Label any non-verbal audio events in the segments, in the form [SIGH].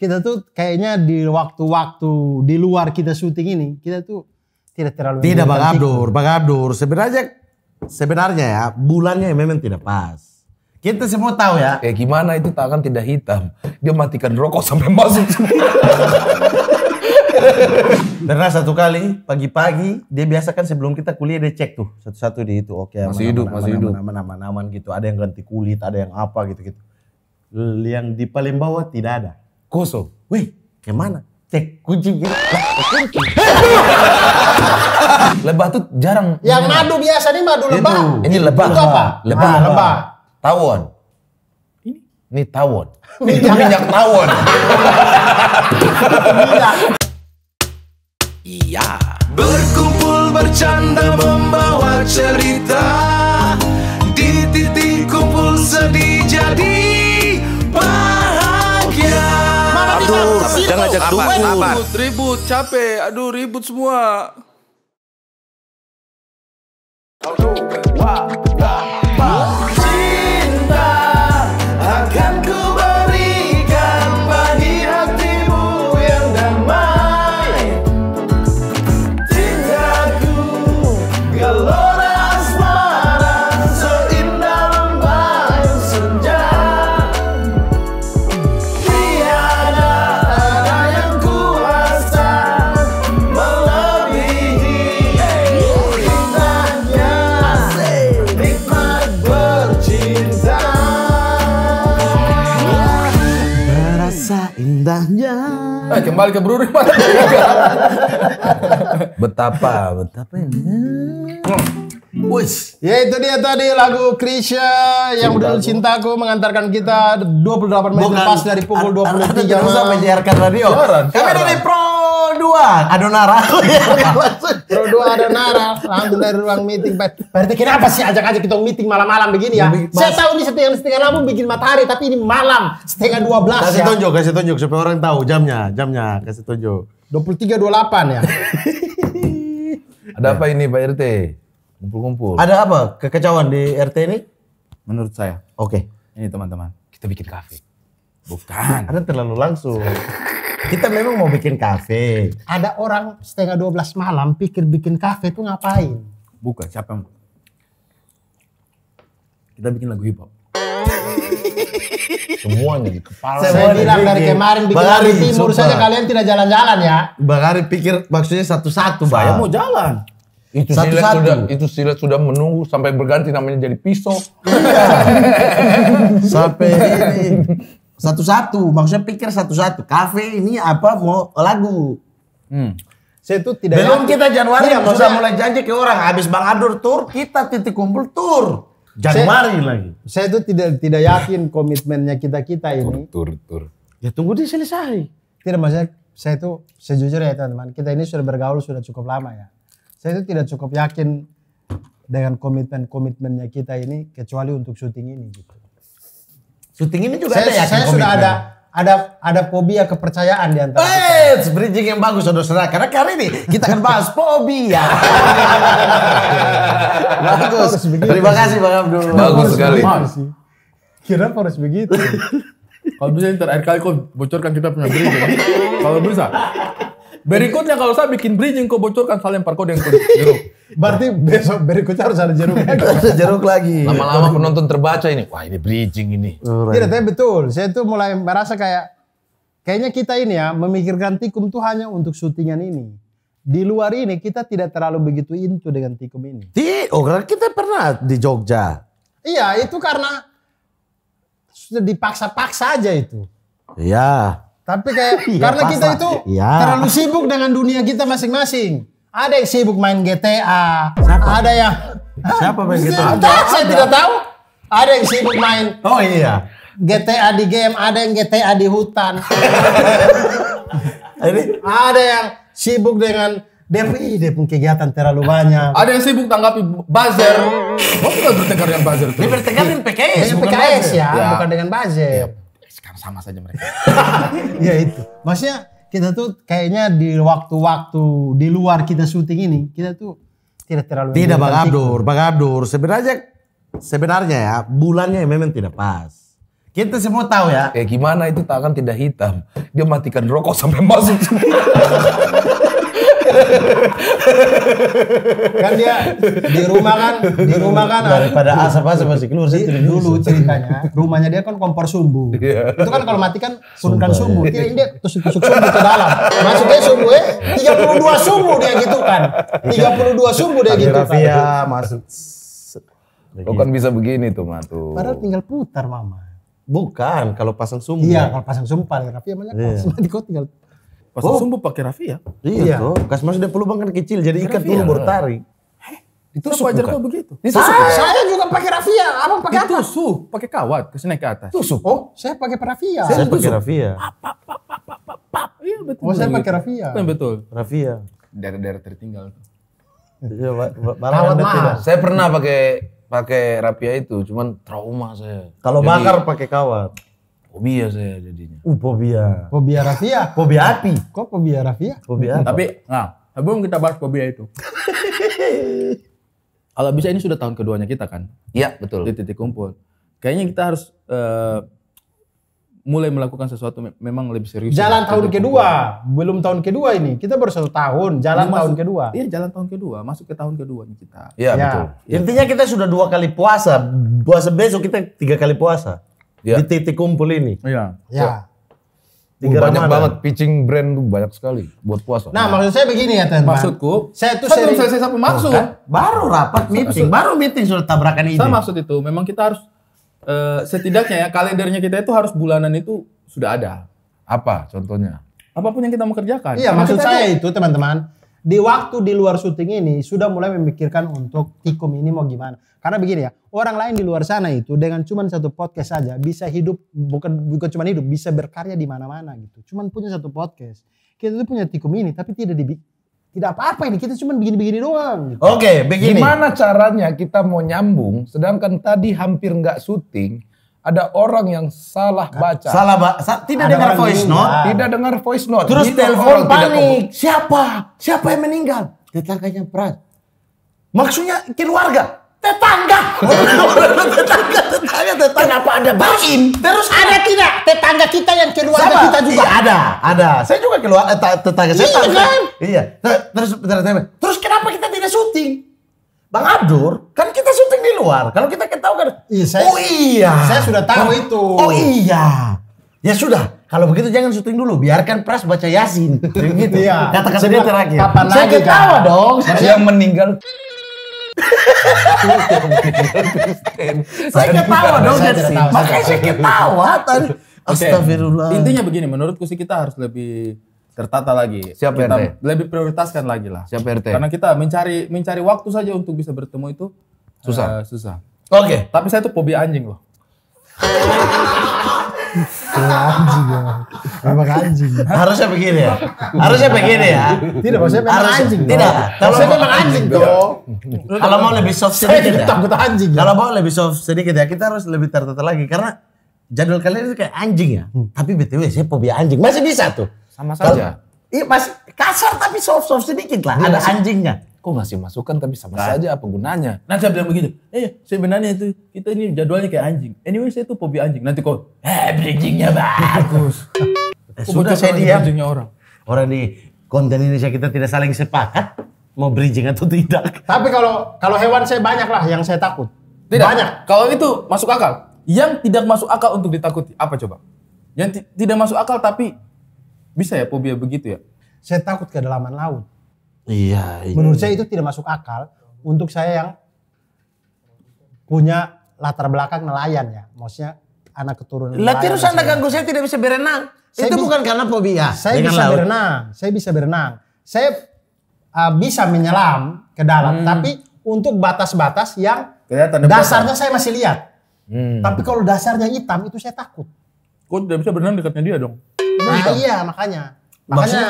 kita tuh kayaknya di waktu-waktu di luar kita syuting ini kita tuh tidak terlalu tidak Bang Abdur, Bang Abdur sebenarnya sebenarnya ya bulannya memang tidak pas. Kita semua tahu ya. Ya gimana itu tangan tidak hitam. Dia matikan rokok sampai masuk. [LAUGHS] Pernah satu kali pagi-pagi dia biasa kan sebelum kita kuliah dia cek tuh satu-satu di itu. Oke, okay, masih hidup, aman, masih aman, hidup. Aman, aman, aman, aman gitu. Ada yang ganti kulit, ada yang apa gitu-gitu. Yang di paling bawah tidak ada. Kosong. Weh, gimana? Cek kunci gitu. Lah, kunci. [LAUGHS] lebah tuh jarang. Yang madu biasa nih madu lebah. Ini lebah. Itu apa? Lebah. Ah, lebah. Tawon. Ini? Ini tawon. [LAUGHS] Ini minyak tawon. [LAUGHS] Iya. Berkumpul bercanda membawa cerita. Di titik kumpul sedih jadi ngajak apa, dukun. Ribut, ribut, capek. Aduh, ribut semua. Wow. kembali ke brewery mana? [LAUGHS] betapa, betapa ini. Hmm. Wush. Ya itu dia tadi lagu Krisya yang udah cintaku mengantarkan kita 28 menit Bukan, pas dari pukul 23. Jangan usah menyiarkan radio. Kami dari Pro 2 Adonara. [LAUGHS] ada Nara langsung dari ruang meeting. Berarti kenapa sih ajak-ajak kita meeting malam-malam begini ya? Saya tahu ini setengah setengah lampu bikin matahari, tapi ini malam setengah dua belas. Kasih ya. tunjuk, kasih tunjuk supaya orang tahu jamnya, jamnya kasih tunjuk. Dua puluh tiga dua delapan ya. [LAUGHS] ada apa ini Pak RT? Kumpul-kumpul. Ada apa kekecauan di RT ini? Menurut saya. Oke. Ini teman-teman, kita bikin kafe. Bukan. Anda terlalu langsung. [LAUGHS] Kita memang mau bikin kafe. Ada orang setengah 12 malam pikir bikin kafe itu ngapain? Bukan, siapa yang... Kita bikin lagu hip hop. [LAUGHS] Semuanya di gitu. kepala. Saya, saya bilang dari kemarin bikin lagu timur saja kalian tidak jalan-jalan ya. Bagari pikir maksudnya satu-satu, Saya mau jalan. Itu satu, satu. sudah itu silat sudah menunggu sampai berganti namanya jadi pisau. Iya. [LAUGHS] sampai ini satu-satu maksudnya pikir satu-satu kafe ini apa mau lagu hmm. saya itu tidak belum yakin. kita Januari ya mau mulai janji ke orang habis Bang Adur tur kita titik kumpul tur Januari saya, lagi saya itu tidak tidak yakin komitmennya kita kita ini tur tur, ya tunggu dia selesai tidak maksudnya saya itu sejujurnya ya teman-teman kita ini sudah bergaul sudah cukup lama ya saya itu tidak cukup yakin dengan komitmen komitmennya kita ini kecuali untuk syuting ini gitu Syuting ini juga saya, ada ya. Saya sudah ada ada ada fobia kepercayaan di antara Wait, eh, kita. bridging yang bagus saudara-saudara. Karena kali ini kita akan bahas fobia. [LAUGHS] bagus. Terima kasih Bang Abdul. Bagus, bagus sekali. Kira harus begitu. Kalau bisa ntar air kali kau bocorkan kita punya bridging. Ya. Kalau bisa. Berikutnya kalau saya bikin bridging kau bocorkan lempar kode yang jeruk. [LAUGHS] Berarti besok berikutnya harus ada jeruk lagi. [LAUGHS] Harus ada jeruk lagi. Lama-lama penonton terbaca ini. Wah ini bridging ini. Tidak, tapi betul. Saya tuh mulai merasa kayak kayaknya kita ini ya memikirkan tikum tuh hanya untuk syutingan ini. Di luar ini kita tidak terlalu begitu into dengan tikum ini. Di, oh karena kita pernah di Jogja. Iya itu karena sudah dipaksa-paksa aja itu. Iya. Tapi kayak [LAUGHS] ya, karena kita itu ya. terlalu sibuk dengan dunia kita masing-masing. Ada yang sibuk main GTA. Siapa? Ada yang Siapa main GTA? Ada, saya tidak tahu. Ada yang sibuk main. Oh iya. GTA di game, ada yang GTA di hutan. [LAUGHS] ada yang sibuk dengan devi. dia pun kegiatan terlalu banyak. Ada yang sibuk tanggapi buzzer. Kok oh, bertengkar dengan buzzer tuh? Dia bertengkar dengan PKS. Dengan PKS ya, ya, bukan dengan buzzer. Ya sama saja mereka. [LAUGHS] ya itu. Maksudnya kita tuh kayaknya di waktu-waktu di luar kita syuting ini kita tuh tidak terlalu tidak Bang Abdur, Bang Abdur sebenarnya sebenarnya ya bulannya memang tidak pas. Kita semua tahu ya. Kayak eh, gimana itu tangan tidak hitam. Dia matikan rokok sampai masuk. [LAUGHS] [LAUGHS] kan dia di rumah kan, di rumah kan ah. daripada asap-asap masih keluar sih dulu ceritanya. Rumahnya dia kan kompor sumbu. Yeah. Itu kan kalau mati kan turunkan iya. sumbu. Dia dia tusuk-tusuk sumbu ke dalam. Maksudnya sumbu eh tiga puluh dua sumbu dia gitu kan. tiga puluh dua sumbu dia gitu kan. ya masuk. Oh kan bisa begini tuh, tuh. Padahal tinggal putar, Mama. Bukan, kalau pasang sumbu. Iya, kalau pasang sumbu paling rapi, ya, yeah. kau tinggal Pas oh. sumbu pakai rafia. Iya. iya. Kas masih dia pelubang kan kecil jadi ikan dulu baru tarik. itu ajar kau begitu? Ditusuk. Saya, saya juga pakai rafia. Apa pakai apa? Ditusuk, pakai kawat, ke naik ke atas. Tusuk. Oh, saya pakai rafia. Saya, pakai rafia. Iya betul. Oh, saya pakai rafia. Betul, betul. Rafia. Daerah-daerah tertinggal. Iya, Saya pernah pakai pakai rafia itu, cuman trauma saya. Kalau bakar pakai kawat. Fobia saya jadinya. Uh, fobia. Fobia Rafia. fobia api. Kok fobia Rafia? Fobia. Tapi nah, sebelum kita bahas fobia itu. [LAUGHS] kalau bisa ini sudah tahun keduanya kita kan? Iya, betul. Di titik kumpul. Kayaknya kita harus uh, mulai melakukan sesuatu memang lebih serius. Jalan tahun kedua, kumpul. belum tahun kedua ini. Kita baru satu tahun, jalan masuk, tahun kedua. Iya, jalan tahun kedua, masuk ke tahun kedua kita. Iya, ya. betul. Iya. Intinya kita sudah dua kali puasa. Puasa besok kita tiga kali puasa ya. di titik kumpul ini. Iya. Ya. Tiga ya. banyak banget pitching brand tuh banyak sekali buat puasa. Nah, nah. maksud saya begini ya, teman-teman, Maksudku, saya tuh saya belum selesai sampai maksud. Kan? Baru rapat meeting, maksud, baru meeting sudah tabrakan ini. Saya maksud itu, memang kita harus uh, setidaknya ya kalendernya kita itu harus bulanan itu sudah ada. Apa contohnya? Apapun yang kita mau kerjakan. Iya, nah, maksud saya itu teman-teman, di waktu di luar syuting ini sudah mulai memikirkan untuk tikum ini mau gimana. Karena begini ya, orang lain di luar sana itu dengan cuman satu podcast saja bisa hidup bukan bukan cuman hidup, bisa berkarya di mana-mana gitu. Cuman punya satu podcast. Kita tuh punya tikum ini tapi tidak di tidak apa-apa ini kita cuma begini-begini doang. Gitu. Oke, okay, begini. Gimana caranya kita mau nyambung sedangkan tadi hampir nggak syuting, ada orang yang salah kan? baca. Salah baca. Tidak ada dengar voice meninggal. note. Tidak dengar voice note. Terus gitu telepon panik. Siapa? Siapa yang meninggal? Tetangganya Pras. Maksudnya keluarga. Tetangga. [LAUGHS] tetangga, tetangga, tetangga. Kenapa ada baim? Terus ada tidak tetangga kita yang keluarga Sama. kita juga? Iya, ada, ada. Saya juga keluarga eh, tetangga saya. Iya kan? Iya. Terus, terus, terus kenapa kita tidak syuting? Bang Adur, kan kita syuting di luar. Kalau kita ketahui kan, iya, saya, oh iya. Saya sudah tahu oh, itu. Oh iya. Ya sudah, kalau begitu jangan syuting dulu, biarkan Pras baca Yasin. Begitu [LAUGHS] ya. Katakan saja terakhir. Kapan saya lagi, ketawa kan? dong. Saya yang meninggal. [LAUGHS] saya ketawa dong. Makanya saya ketawa tadi. Astagfirullah. Intinya begini, menurutku sih kita harus lebih tertata lagi. Siap kita RT. Lebih prioritaskan lagi lah. Siap RT. Karena kita mencari mencari waktu saja untuk bisa bertemu itu susah. Uh, susah. Oke. Okay. Tapi saya tuh hobi anjing loh. anjing ya. Memang anjing. [LAUGHS] Harusnya begini ya. Harusnya begini ya. Tidak, maksudnya memang Harus, anjing. Tidak. Kalau saya memang anjing tuh. Kalau mau lebih soft sedikit ya. takut anjing. Ya. Kalau mau lebih soft sedikit ya, kita harus lebih tertata lagi karena jadwal kalian itu kayak anjing ya. Hmm. Tapi BTW saya hobi anjing. Masih bisa tuh. Sama saja. Iya masih kasar tapi soft soft sedikit lah. Dia ada masih, anjingnya. Kok ngasih masukan tapi sama nah. saja gunanya? Nanti saya bilang begitu. Eh sebenarnya itu kita ini jadwalnya kayak anjing. Anyway saya tuh hobi anjing. Nanti kok eh bridgingnya bagus. [LAUGHS] Eh, sudah saya diam. orang. Orang di konten Indonesia kita tidak saling sepakat mau bridging atau tidak. Tapi kalau kalau hewan saya banyak lah yang saya takut. Tidak. Banyak. Kalau itu masuk akal. Yang tidak masuk akal untuk ditakuti apa coba? Yang tidak masuk akal tapi bisa ya fobia begitu ya? Saya takut kedalaman laut. Iya, iya. Menurut saya itu tidak masuk akal untuk saya yang punya latar belakang nelayan ya. Maksudnya anak keturunan nelayan. Lah terus Anda ganggu saya tidak bisa berenang. Saya itu bisa, bukan karena fobia. Saya bisa laut. berenang, saya bisa berenang. Saya uh, bisa menyelam ke dalam hmm. tapi untuk batas-batas yang Kelihatan dasarnya saya masih lihat. Hmm. Tapi kalau dasarnya hitam itu saya takut. Kok tidak bisa berenang dekatnya dia dong? Nah, gitu. iya makanya. Makanya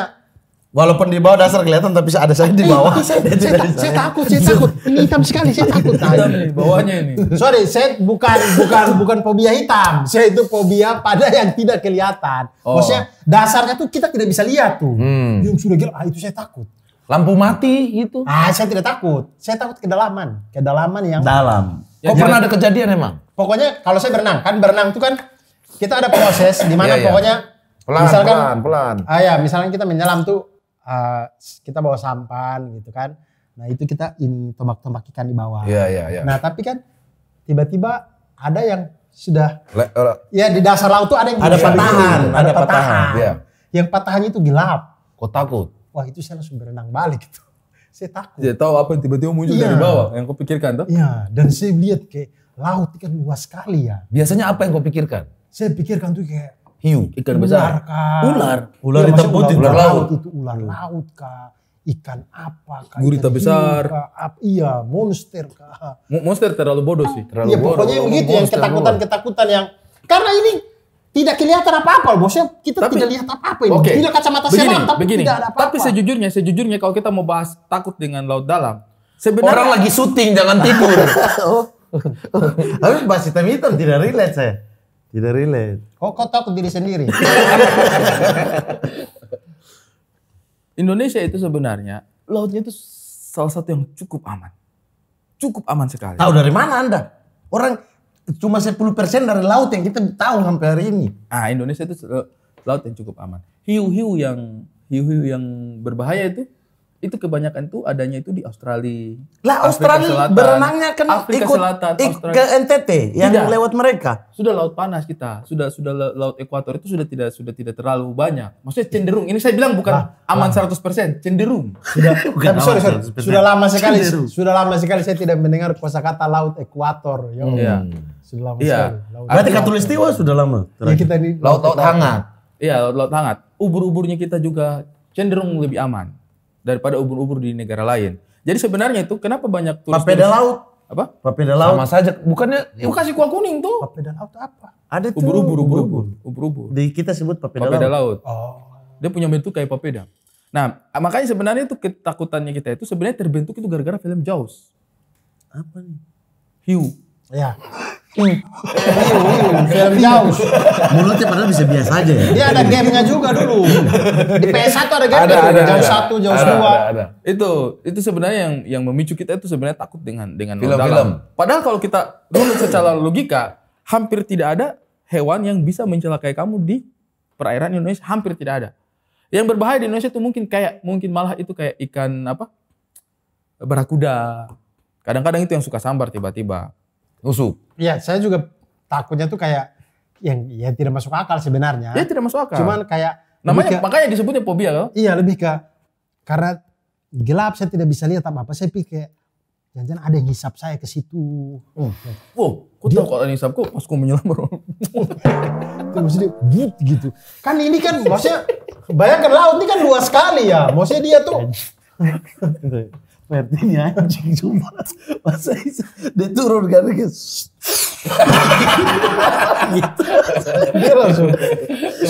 walaupun di bawah dasar kelihatan tapi ada saya di iya. bawah. Eh, saya, saya, saya, saya, takut, saya takut. Ini hitam sekali, saya takut. Hitam nih, bawahnya ini. Sorry, saya bukan bukan bukan fobia hitam. Saya itu fobia pada yang tidak kelihatan. Oh. Maksudnya dasarnya tuh kita tidak bisa lihat tuh. Hmm. Yang sudah gila, ah, itu saya takut lampu mati gitu. Ah, saya tidak takut. Saya takut kedalaman, kedalaman yang dalam. Ya, pernah ada kejadian emang? Pokoknya kalau saya berenang, kan berenang itu kan kita ada proses di mana yeah, iya. pokoknya Pelan, misalkan, pelan, pelan. Ah ya, misalkan kita menyelam tuh uh, kita bawa sampan gitu kan. Nah, itu kita ini tombak-tombak ikan di bawah. Iya, iya, iya. Nah, tapi kan tiba-tiba ada yang sudah Le, eh, ya di dasar laut tuh ada yang ada patahan, ada, ada patahan. Ya. Yang patahannya itu gelap. Kok takut? Wah, itu saya langsung berenang balik gitu. [LAUGHS] Saya takut. Ya tahu apa yang tiba-tiba muncul ya. dari bawah yang kau pikirkan tuh? Iya, dan saya lihat kayak laut kan luas sekali ya. Biasanya apa yang kau pikirkan? Saya pikirkan tuh kayak hiu ikan ular, besar ular iya, ular hitam putih ular, ular laut itu ular laut ikan apa kak gurita besar iya monster monster terlalu bodoh sih terlalu iya, bodoh pokoknya yang begitu yang ketakutan ketakutan yang karena ini tidak kelihatan apa-apa bosnya kita tapi, tidak lihat apa-apa ini okay. tidak kacamata begini, tapi begini, tidak ada apa-apa tapi sejujurnya sejujurnya kalau kita mau bahas takut dengan laut dalam sebenarnya orang lagi syuting jangan tidur [LAUGHS] tapi bahas hitam-hitam tidak relate saya tidak relate. kok oh, kau takut diri sendiri. Indonesia itu sebenarnya lautnya itu salah satu yang cukup aman. Cukup aman sekali. Tahu dari mana Anda? Orang cuma 10% dari laut yang kita tahu sampai hari ini. Ah, Indonesia itu laut yang cukup aman. Hiu-hiu yang hiu-hiu yang berbahaya itu itu kebanyakan tuh adanya itu di Australia. Lah Australia Selatan, berenangnya kan Afrika ikut, Selatan, ik, ke NTT yang tidak. lewat mereka. Sudah laut panas kita, sudah sudah laut ekuator itu sudah tidak sudah tidak terlalu banyak. Maksudnya cenderung. Ini saya bilang bukan ah, aman ah. 100%, cenderung. Sudah [LAUGHS] bukan tapi, sorry, sorry. sudah lama sekali cenderung. sudah lama sekali saya tidak mendengar kosakata laut ekuator. Yo. Hmm. Iya. Sudah lama ya. sekali. Berarti katulistiwa sudah lama. Ya, kita di laut laut hangat. Iya, laut, laut hangat. Ubur-uburnya kita juga cenderung lebih aman daripada ubur-ubur di negara lain. Jadi sebenarnya itu kenapa banyak turis? Papeda laut. Apa? Papeda laut. Sama saja. Bukannya ya. kasih kuah kuning tuh. Papeda laut apa? Ada tuh. Ubur-ubur, ubur-ubur, ubur-ubur. Di kita sebut papeda, papeda laut. laut. Oh. Dia punya bentuk kayak papeda. Nah, makanya sebenarnya itu ketakutannya kita itu sebenarnya terbentuk itu gara-gara film Jaws. Apa nih? Hiu. Ya. Film Jaws. Mulutnya padahal bisa biasa aja ya. Dia ada gamenya juga dulu. Di PS1 ada game ada, ada, ada. satu, ada, dua. Itu itu sebenarnya yang yang memicu kita itu sebenarnya takut dengan dengan film-film. Padahal kalau kita runut secara logika, hampir tidak ada hewan yang bisa mencelakai kamu di perairan Indonesia, hampir tidak ada. Yang berbahaya di Indonesia itu mungkin kayak mungkin malah itu kayak ikan apa? barakuda. Kadang-kadang itu yang suka sambar tiba-tiba Nusuk. Iya, saya juga takutnya tuh kayak yang ya tidak masuk akal sebenarnya. Ya tidak masuk akal. Cuman kayak namanya ke, makanya disebutnya fobia loh. Iya, lebih ke karena gelap saya tidak bisa lihat apa-apa. Saya pikir jangan-jangan ada yang hisap saya ke situ. Oh, oh aku dia, tahu kalau ada hisap kok pas kok menyelam baru. [LAUGHS] maksudnya but gitu. Kan ini kan maksudnya bayangkan laut ini kan luas sekali ya. Maksudnya dia tuh [LAUGHS] Ferdi ini anjing cuma masa itu dia turun karena dia langsung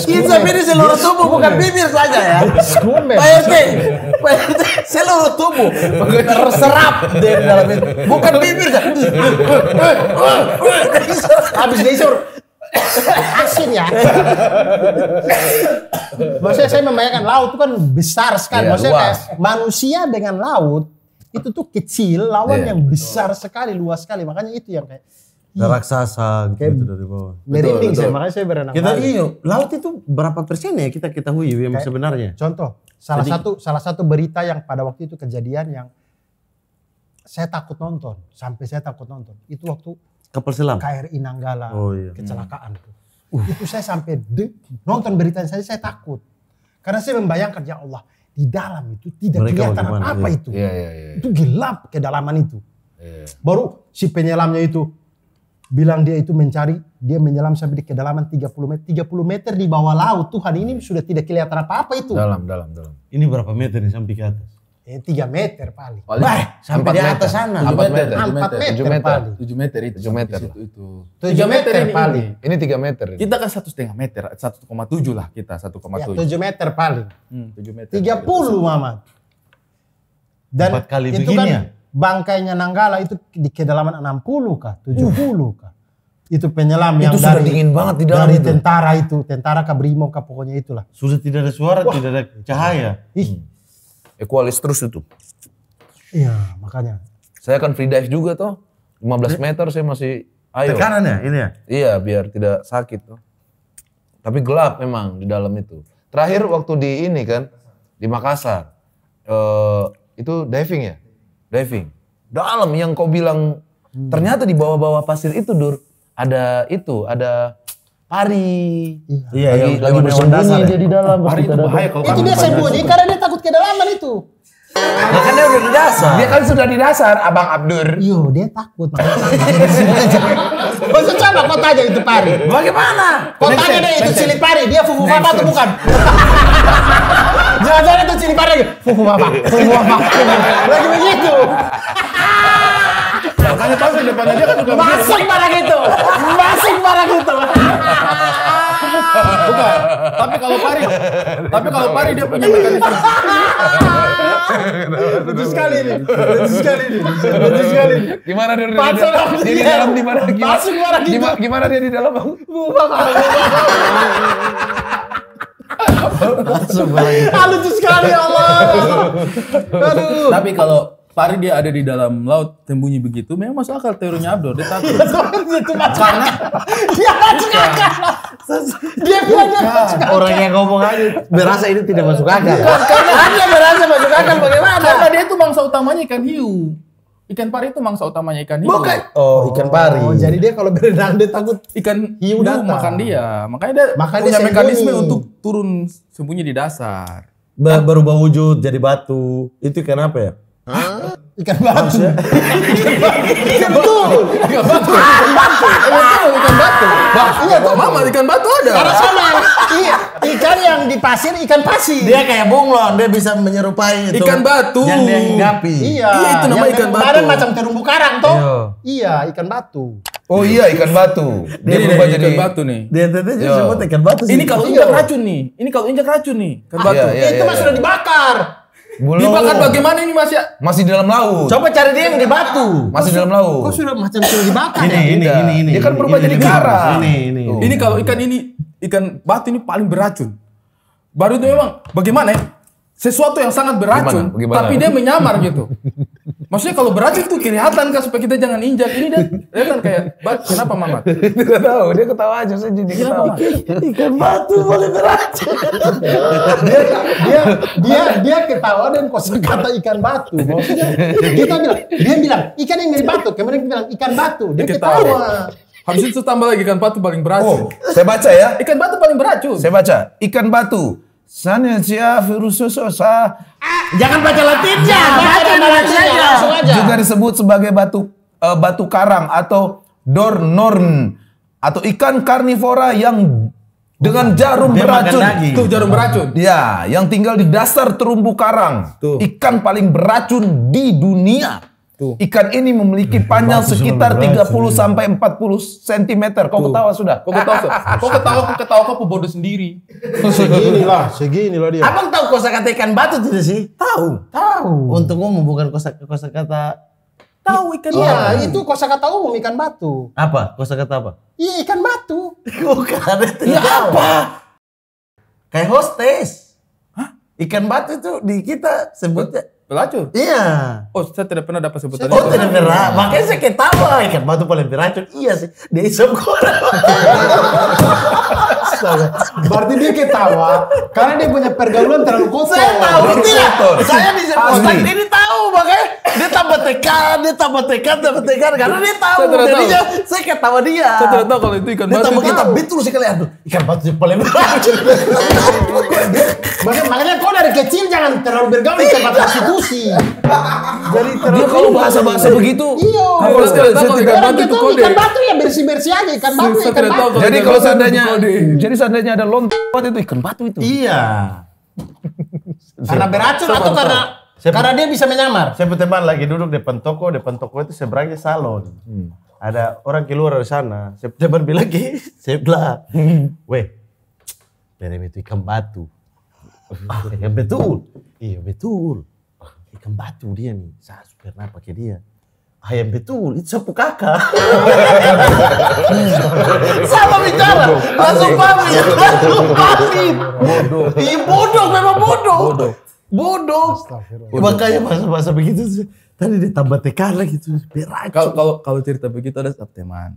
kita ini seluruh tubuh bukan bibir saja ya Pak RT Pak RT seluruh tubuh terserap dari dalam itu bukan bibir kan habis disur asin ya. Maksudnya saya membayangkan laut itu kan besar sekali. Iya, Maksudnya manusia dengan laut itu tuh kecil lawan yeah, yang betul. besar sekali luas sekali makanya itu yang kayak ada raksasa gitu, gitu dari bawah. Merinding saya, makanya saya berenang. Kita balik. iya, laut itu berapa persen ya kita kita hui yang Kayak, sebenarnya? Contoh, salah Jadi, satu salah satu berita yang pada waktu itu kejadian yang saya takut nonton, sampai saya takut nonton. Itu waktu kapal selam KRI Nanggala oh, iya. Hmm. kecelakaan hmm. Uh. Itu saya sampai de, nonton berita saja saya takut. Karena saya membayangkan ya Allah, di dalam itu tidak Mereka kelihatan bagaimana? apa ya. itu. Ya, ya, ya, Itu gelap kedalaman itu. Ya, Baru si penyelamnya itu bilang dia itu mencari, dia menyelam sampai di kedalaman 30 meter. 30 meter di bawah laut Tuhan ini sudah tidak kelihatan apa-apa itu. Dalam, dalam, dalam. Ini berapa meter nih sampai ke atas? Eh, 3 meter paling. paling? Wah, sampai di atas meter. sana. 7 meter, 4 meter, tujuh meter, 7 meter, paling. 7 meter itu. Tujuh meter. itu. 7 meter, meter ini, paling. Ini 3 meter. Ini. Kita kan satu setengah meter, 1,7 lah kita, 1,7. Ya, Tujuh meter paling. Hmm, 7 meter. 30 itu. Mama. Dan Empat kali itu kan begini kan ya? bangkainya Nanggala itu di kedalaman 60 kah, tujuh uh. kah. Itu penyelam itu yang dari, dingin banget di dalam dari itu. tentara itu, tentara Kabrimo, pokoknya itulah. Sudah tidak ada suara, Wah. tidak ada cahaya. Ih, hmm equalis terus itu. Iya, makanya. Saya akan free dive juga toh. 15 meter saya masih ayo. Tekanan ya ini ya? Iya, biar tidak sakit toh. Tapi gelap memang di dalam itu. Terakhir waktu di ini kan di Makassar. Eh, itu diving ya? Diving. Dalam yang kau bilang hmm. ternyata di bawah-bawah pasir itu Dur ada itu, ada pari. Iya, lagi, iya, lagi bersembunyi dia di dalam. iya, itu bahaya kalau Itu dia sembunyi karena dia takut kedalaman itu. Nah, kan dia udah di dasar. Dia kan sudah di dasar, Abang Abdur. Yo, iya, dia takut. [LAUGHS] Maksud iya, iya, itu pari. Bagaimana? iya, iya, itu iya, pari, dia fufu iya, tuh bukan? [LAUGHS] Jangan-jangan itu iya, pari lagi. Fufu iya, fufu iya, Lagi begitu. Makanya nah, iya, depannya dia kan juga masuk barang itu. Masuk barang itu. Tapi kalau Pari, tapi kalau Pari dia punya mekanisme. Lucu sekali ini. Lucu sekali ini. Lucu sekali ini. Gimana dia di dalam? Dia di dalam di mana? Masuk mana Gimana, gimana dia di dalam, Bang? Bukan. Ah, lucu sekali Allah. Aduh. Tapi kalau Pari dia ada di dalam laut tembunyi begitu, memang masuk akal teorinya Abdul. Dia takut. [LAUGHS] itu Karena dia masuk akal. Dia bilang Orang yang ngomong aja berasa ini tidak masuk akal. Karena dia berasa masuk akal bagaimana? Karena dia itu bangsa utamanya ikan hiu. Ikan pari itu mangsa utamanya ikan hiu. Bukan. Oh, ikan pari. Oh, jadi dia kalau berenang dia takut ikan hiu, datang. makan dia. Makanya dia Makanya punya dia mekanisme sembunyi. untuk turun sembunyi di dasar. Berubah wujud jadi batu. Itu kenapa ya? Ikan batu. ikan batu. Ikan batu. Ikan batu. Ikan batu. Iya tuh mama ikan batu ada. sama. Ikan yang di pasir ikan pasir. Dia kayak bunglon, dia bisa menyerupai itu. Ikan batu. Yang dia hinggapi. Iya. Iya itu nama ikan batu. Badan macam terumbu karang toh. Iya. iya, ikan batu. Oh iya ikan batu. Dia, dia berubah jadi ikan batu nih. Dia tadi disebut iya. ikan batu Ini kalau oh injak iya. racun nih. Ini kalau injak racun nih. Ikan ah, batu. Itu mah sudah dibakar. Belum. Dibakar bagaimana ini Mas ya? Masih dalam laut. Coba cari dia yang di batu. Masih dalam laut. Kok sudah macam sudah dibakar ini, ya? Ini, ini, ini, Dia kan berubah jadi karang. Ini, ini, ini. Ini kalau ikan ini ikan batu ini paling beracun. Baru itu memang bagaimana ya? sesuatu yang sangat beracun, Gimana? Gimana? tapi dia menyamar gitu. Maksudnya kalau beracun tuh kelihatan kan supaya kita jangan injak. Ini dan dia ya kan kayak, bat, kenapa Mama? [LAUGHS] Tidak tahu, dia ketawa aja saya jadi ketawa. [LAUGHS] Ikan batu boleh beracun. dia, dia, dia, dia ketawa dan kosong kata ikan batu. Maksudnya kita bilang, dia bilang ikan yang mirip batu. Kemarin kita bilang ikan batu, dia ketawa. Habis itu tambah lagi ikan batu paling beracun. Oh, saya baca ya. Ikan batu paling beracun. Saya baca, ikan batu Sana virus rususosa. Jangan baca Latinnya, iya, baca Latinnya. Iya. Juga disebut sebagai batu uh, batu karang atau dornorn atau ikan karnivora yang dengan jarum Dia beracun. itu jarum beracun. Ya, yang tinggal di dasar terumbu karang. Tuh. Ikan paling beracun di dunia. Tuh. Ikan ini memiliki panjang Bagus sekitar 30 iya. sampai 40 cm. Kau Tuh. ketawa sudah? Kau ketawa sudah? [LAUGHS] Kau ketawa, kau ketawa kau bodoh sendiri. [LAUGHS] Segini lah, segini lah dia. Abang tahu kosa kata ikan batu tidak sih? Tahu. Tahu. Untuk umum bukan kosa, kosa kata Tahu ikan oh. batu. oh. itu kata-kata umum ikan batu. Apa? Kosa kata-kata apa? Iya, ikan batu. [LAUGHS] bukan. Iya apa? Kayak hostess. Hah? Ikan batu itu di kita sebutnya Pelacur? Iya. Oh, saya tidak pernah dapat sebutan itu Oh, tidak pernah. Makanya saya ketawa. Oh, Ikan batu paling beracun. Iya sih. Dia isap Berarti dia ketawa karena dia punya pergaulan terlalu kotor. Saya tahu tidak. Saya bisa posting. Ini tahu makanya dia tambah tekan, dia tambah tekan, tambah tekan karena dia tahu. Saya jadinya tahu. saya ketawa dia. Saya tidak tahu kalau itu ikan batu. Dia tambah kita bit terus sekali aduh ikan batu di Palembang. makanya, makanya kau dari kecil jangan terlalu bergaul di tempat prostitusi. Jadi terlalu kalau bahasa bahasa iya. begitu. Iya. Kalau tidak tahu ikan batu itu kode. Ikan batu ya bersih bersih aja ikan batu. Saya tidak tahu. Jadi kalau seandainya jadi seandainya ada loncat itu ikan batu itu. Iya. Karena beracun atau karena saya Karena dia bisa menyamar. Saya teman lagi duduk depan toko, depan toko itu seberangnya salon. Hmm. Ada orang keluar dari sana. Saya berteman bilang saya bilang, hmm. weh, Berem itu ikan batu. ya betul. Iya betul. Ikan batu dia nih. Saya pernah pakai dia ayam betul itu sepuk kakak sama bicara langsung pamit pamit bodoh iya bodoh memang bodoh bodoh. Makanya bahasa-bahasa begitu sih. tadi ditambah TK lagi gitu. Kalau kalau kalau cerita begitu ada satu teman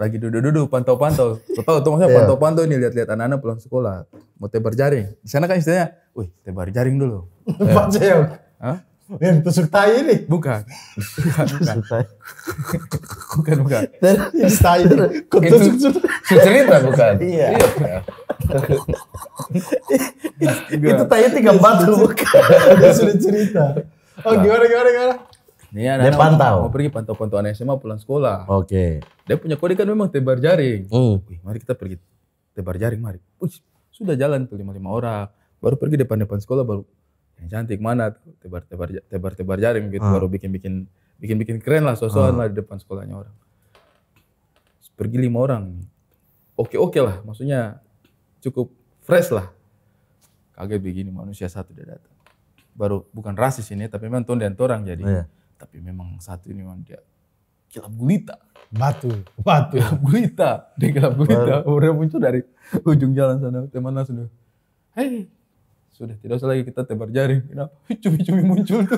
lagi duduk-duduk pantau-pantau. Tahu tuh maksudnya iya. pantau-pantau ini lihat-lihat anak-anak pulang sekolah mau tebar jaring. Di sana kan istilahnya, wih tebar jaring dulu. [LAUGHS] Pak Ceo. Hah? Yang tusuk tai ini? Bukan. Bukan, bukan. bukan, bukan. Dari tusuk itu cerita bukan? Iya. iya itu tanya tiga batu bukan. sudah cerita. Oh nah. gimana gimana gimana? Nih, anak dia pantau. Mau pergi pantau pantau anak SMA pulang sekolah. Oke. Okay. Dia punya kode kan memang tebar jaring. Mm. Wih, mari kita pergi tebar jaring mari. sudah jalan tuh lima lima orang. Baru pergi depan-depan sekolah baru yang cantik mana tuh tebar tebar tebar tebar jaring gitu. Hmm. Baru bikin bikin bikin bikin keren lah sosokan lah hmm. di depan sekolahnya orang. Pergi lima orang. Oke oke lah, maksudnya cukup fresh lah. Kaget begini manusia satu dia datang. Baru bukan rasis ini tapi memang ton dan torang jadi. iya. Tapi memang satu ini memang dia kilap gulita. Batu, batu. Kilap gulita. Dia kilap gulita. Orang muncul dari ujung jalan sana. Teman langsung, hei sudah tidak usah lagi kita tebar jaring. Kenapa? Cumi-cumi muncul tuh.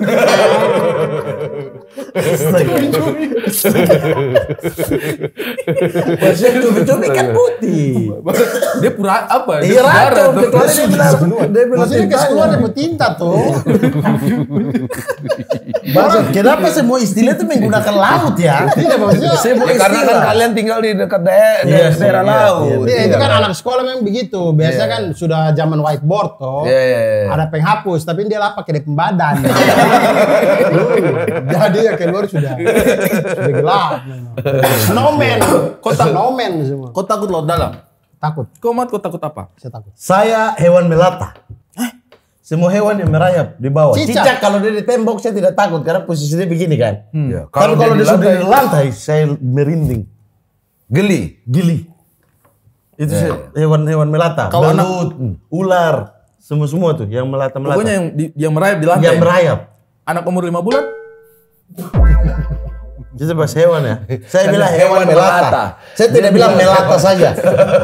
Cumi-cumi. Cumi-cumi kan putih. Dia pura apa? Dia iya, pura dia pura dia pura dia bilang tuh. [LAUGHS] Bahasa, kenapa iya. semua istilah itu menggunakan laut ya? Iya, iya, semua ya, karena kan kalian tinggal di dekat daerah, iya, daerah laut. Iya, itu kan anak sekolah memang begitu. Biasanya kan sudah zaman whiteboard toh. Yeah, Ada penghapus, tapi dia lapak kiri pembadan. [LAUGHS] Jadi ya keluar sudah. Sudah gelap. Snowman, Kota snowman semua. Kota takut laut dalam? Takut. Kau mat kau takut apa? Saya takut. Saya hewan melata. Semua hewan yang merayap di bawah. Cicak, Cicak kalau dia di tembok saya tidak takut karena posisinya begini kan. Hmm. Ya, kalau kalau dia, sudah di lantai saya merinding. Geli, geli. Itu yeah. Ya. hewan-hewan melata. Kalau anak ular, semua semua tuh yang melata melata. Pokoknya yang yang merayap di lantai. Yang merayap. Anak umur lima bulan. Jadi bahasa hewan ya? Saya bilang hewan, hewan melata. melata. Saya tidak Dia bilang melata saja.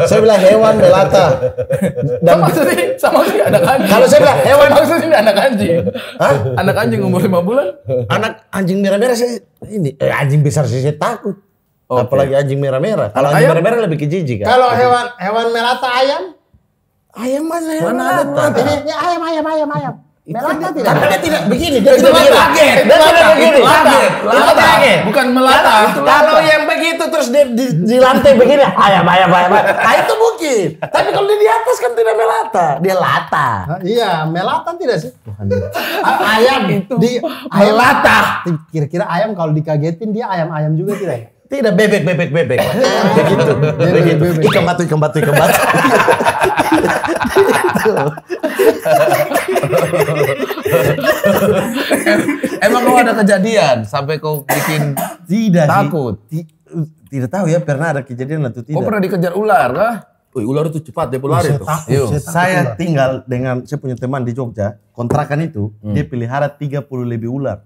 saya bilang hewan melata. Dan sama maksudnya sama sih anak anjing. Kalau saya bilang hewan maksudnya anak anjing. Hah? Anak anjing umur 5 bulan? Anak anjing merah-merah saya ini eh, anjing besar sih saya takut. Okay. Apalagi anjing merah-merah. Kalau anjing merah-merah lebih kejijik kan. Kalau hewan hewan melata ayam? Ayam mana? Ayam mana Ini ayam ayam ayam ayam. Melata tidak. Tapi dia tidak begini, dia tidak kaget. Dia tidak begini. Melata. Bukan melata. Kalau yang begitu terus di, di, lantai begini, ayam ayam ayam. Nah itu mungkin. Tapi kalau dia di atas kan tidak melata, dia lata. Iya, melata tidak sih. Ayam itu. Di ayam lata. Kira-kira ayam kalau dikagetin dia ayam-ayam juga tidak ya? Tidak bebek bebek bebek. Begitu. Begitu. Ikan batu ikan batu ikan batu. Emang kau ada kejadian sampai kau bikin tidak takut? Tidak tahu ya pernah ada kejadian atau tidak. Kau pernah dikejar ular kah? Wih, ular itu cepat dia lari iya. saya, Takut, saya, saya tinggal dengan saya punya teman di Jogja, kontrakan itu hmm. dia pelihara 30 lebih ular.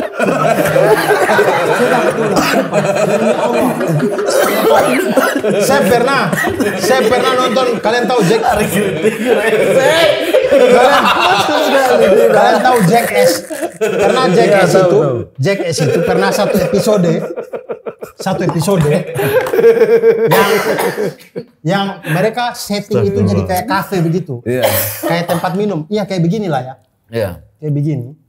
Saya pernah, saya pernah nonton. Kalian tahu Jack? kalian, kalian tahu Jack S? Karena Jack iya, S itu, Jack S itu pernah satu episode, satu episode yang yang mereka setting itu jadi kayak kafe begitu, iya. kayak tempat minum. Iya kayak beginilah ya. Iya. Kayak begini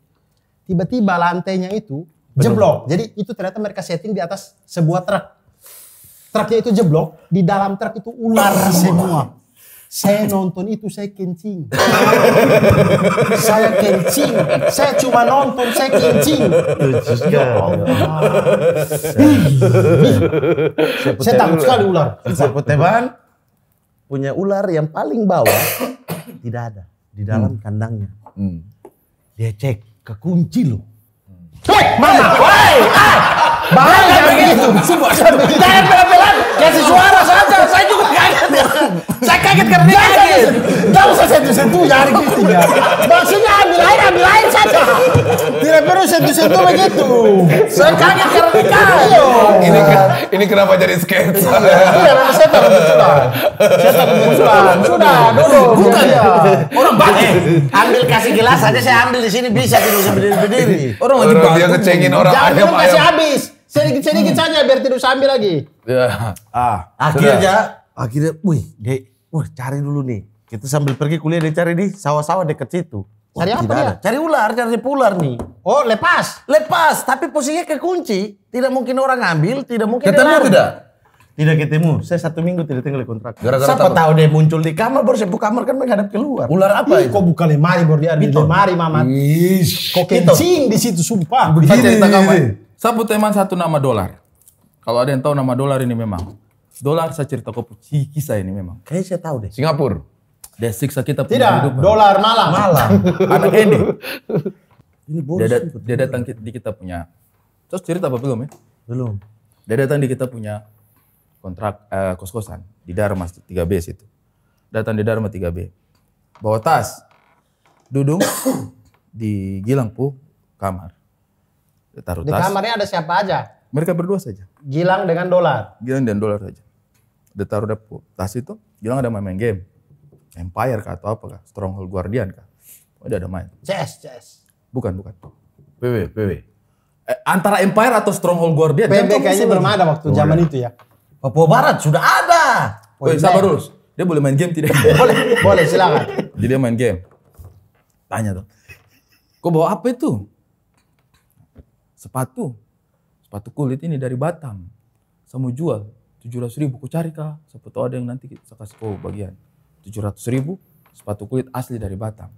tiba-tiba lantainya itu jeblok. jeblok. Jadi itu ternyata mereka setting di atas sebuah truk. Truknya itu jeblok, di dalam truk itu ular semua. Saya nonton itu saya kencing. saya kencing. Saya cuma nonton saya kencing. Ya Allah. saya takut sekali ular. Sapu Teban punya ular yang paling bawah tidak ada di dalam hmm. kandangnya. Hmm. Dia cek kekunci lo. Woi, mana? Woi, ah, bahaya kan kan jangan begitu. Jangan pelan-pelan, kasih suara saja. Saya juga kaget Saya kaget karena dia kaget. Gak usah sentuh-sentuh ya hari gitu ya. Maksudnya ambil air, ambil air saja. Tidak perlu sentuh-sentuh begitu. Saya kaget karena dia kaget. Iya. Ini, ini kenapa jadi sketsa? Iya, saya tahu betulan. Saya tak betulan. Sudah, dulu. Bukan. ya. Orang bagi. Ambil kasih gelas saja. saya ambil di sini bisa tidak usah berdiri-berdiri. Orang lagi Orang dia ngecengin orang ayam. Jangan kasih habis. Sedikit-sedikit saja biar tidak usah ambil lagi. Ya. Ah, akhirnya akhirnya wih dek wah cari dulu nih kita sambil pergi kuliah dia cari di sawah-sawah deket situ Wah, cari apa ya? Cari ular, cari ular nih. Oh, lepas. Lepas, tapi posisinya kekunci. Tidak mungkin orang ngambil, tidak mungkin Ketemu tidak? Tidak ketemu. Saya satu minggu tidak tinggal di kontrak. Gara-gara Siapa tahu dia muncul di kamar, baru saya buka kamar kan menghadap keluar. Ular apa Ih, itu? Kok buka lemari baru dia ada di lemari, Mamat. Kok kencing di situ, sumpah. Begini. cerita kamu. Saya teman satu nama dolar. Kalau ada yang tahu nama dolar ini memang dolar saya cerita si kisah ini memang. Kayaknya saya tahu deh. Singapura. Dia siksa kita punya Tidak, hidup. dolar malam. Malam. [LAUGHS] Anak ini. Ini bos. Dia, dia datang di kita punya. Terus cerita apa belum ya? Belum. Dia datang di kita punya kontrak uh, kos-kosan di Dharma 3B situ. Datang di Dharma 3B. Bawa tas. Dudung [COUGHS] di Gilang Pu kamar. taruh di tas. Di kamarnya ada siapa aja? Mereka berdua saja. Gilang dengan dolar. Gilang dan dolar saja ditaruh dapur. Tas itu Gilang ada main-main game. Empire kah atau apa kah? Stronghold Guardian kah? Oh, udah ada main. Chess, chess. Bukan, bukan. PW, PW. Eh, antara Empire atau Stronghold Guardian. PW kayaknya belum ada waktu oh, zaman ya. itu ya. Papua Barat sudah ada. Woi, sabar dulu. Dia boleh main game tidak? [LAUGHS] boleh, boleh silakan. Jadi dia main game. Tanya tuh. Kok bawa apa itu? Sepatu. Sepatu kulit ini dari Batam. Saya jual tujuh ratus ribu, ku cari kah? Siapa tahu ada yang nanti kita kasih kau bagian. tujuh ratus ribu, sepatu kulit asli dari Batam.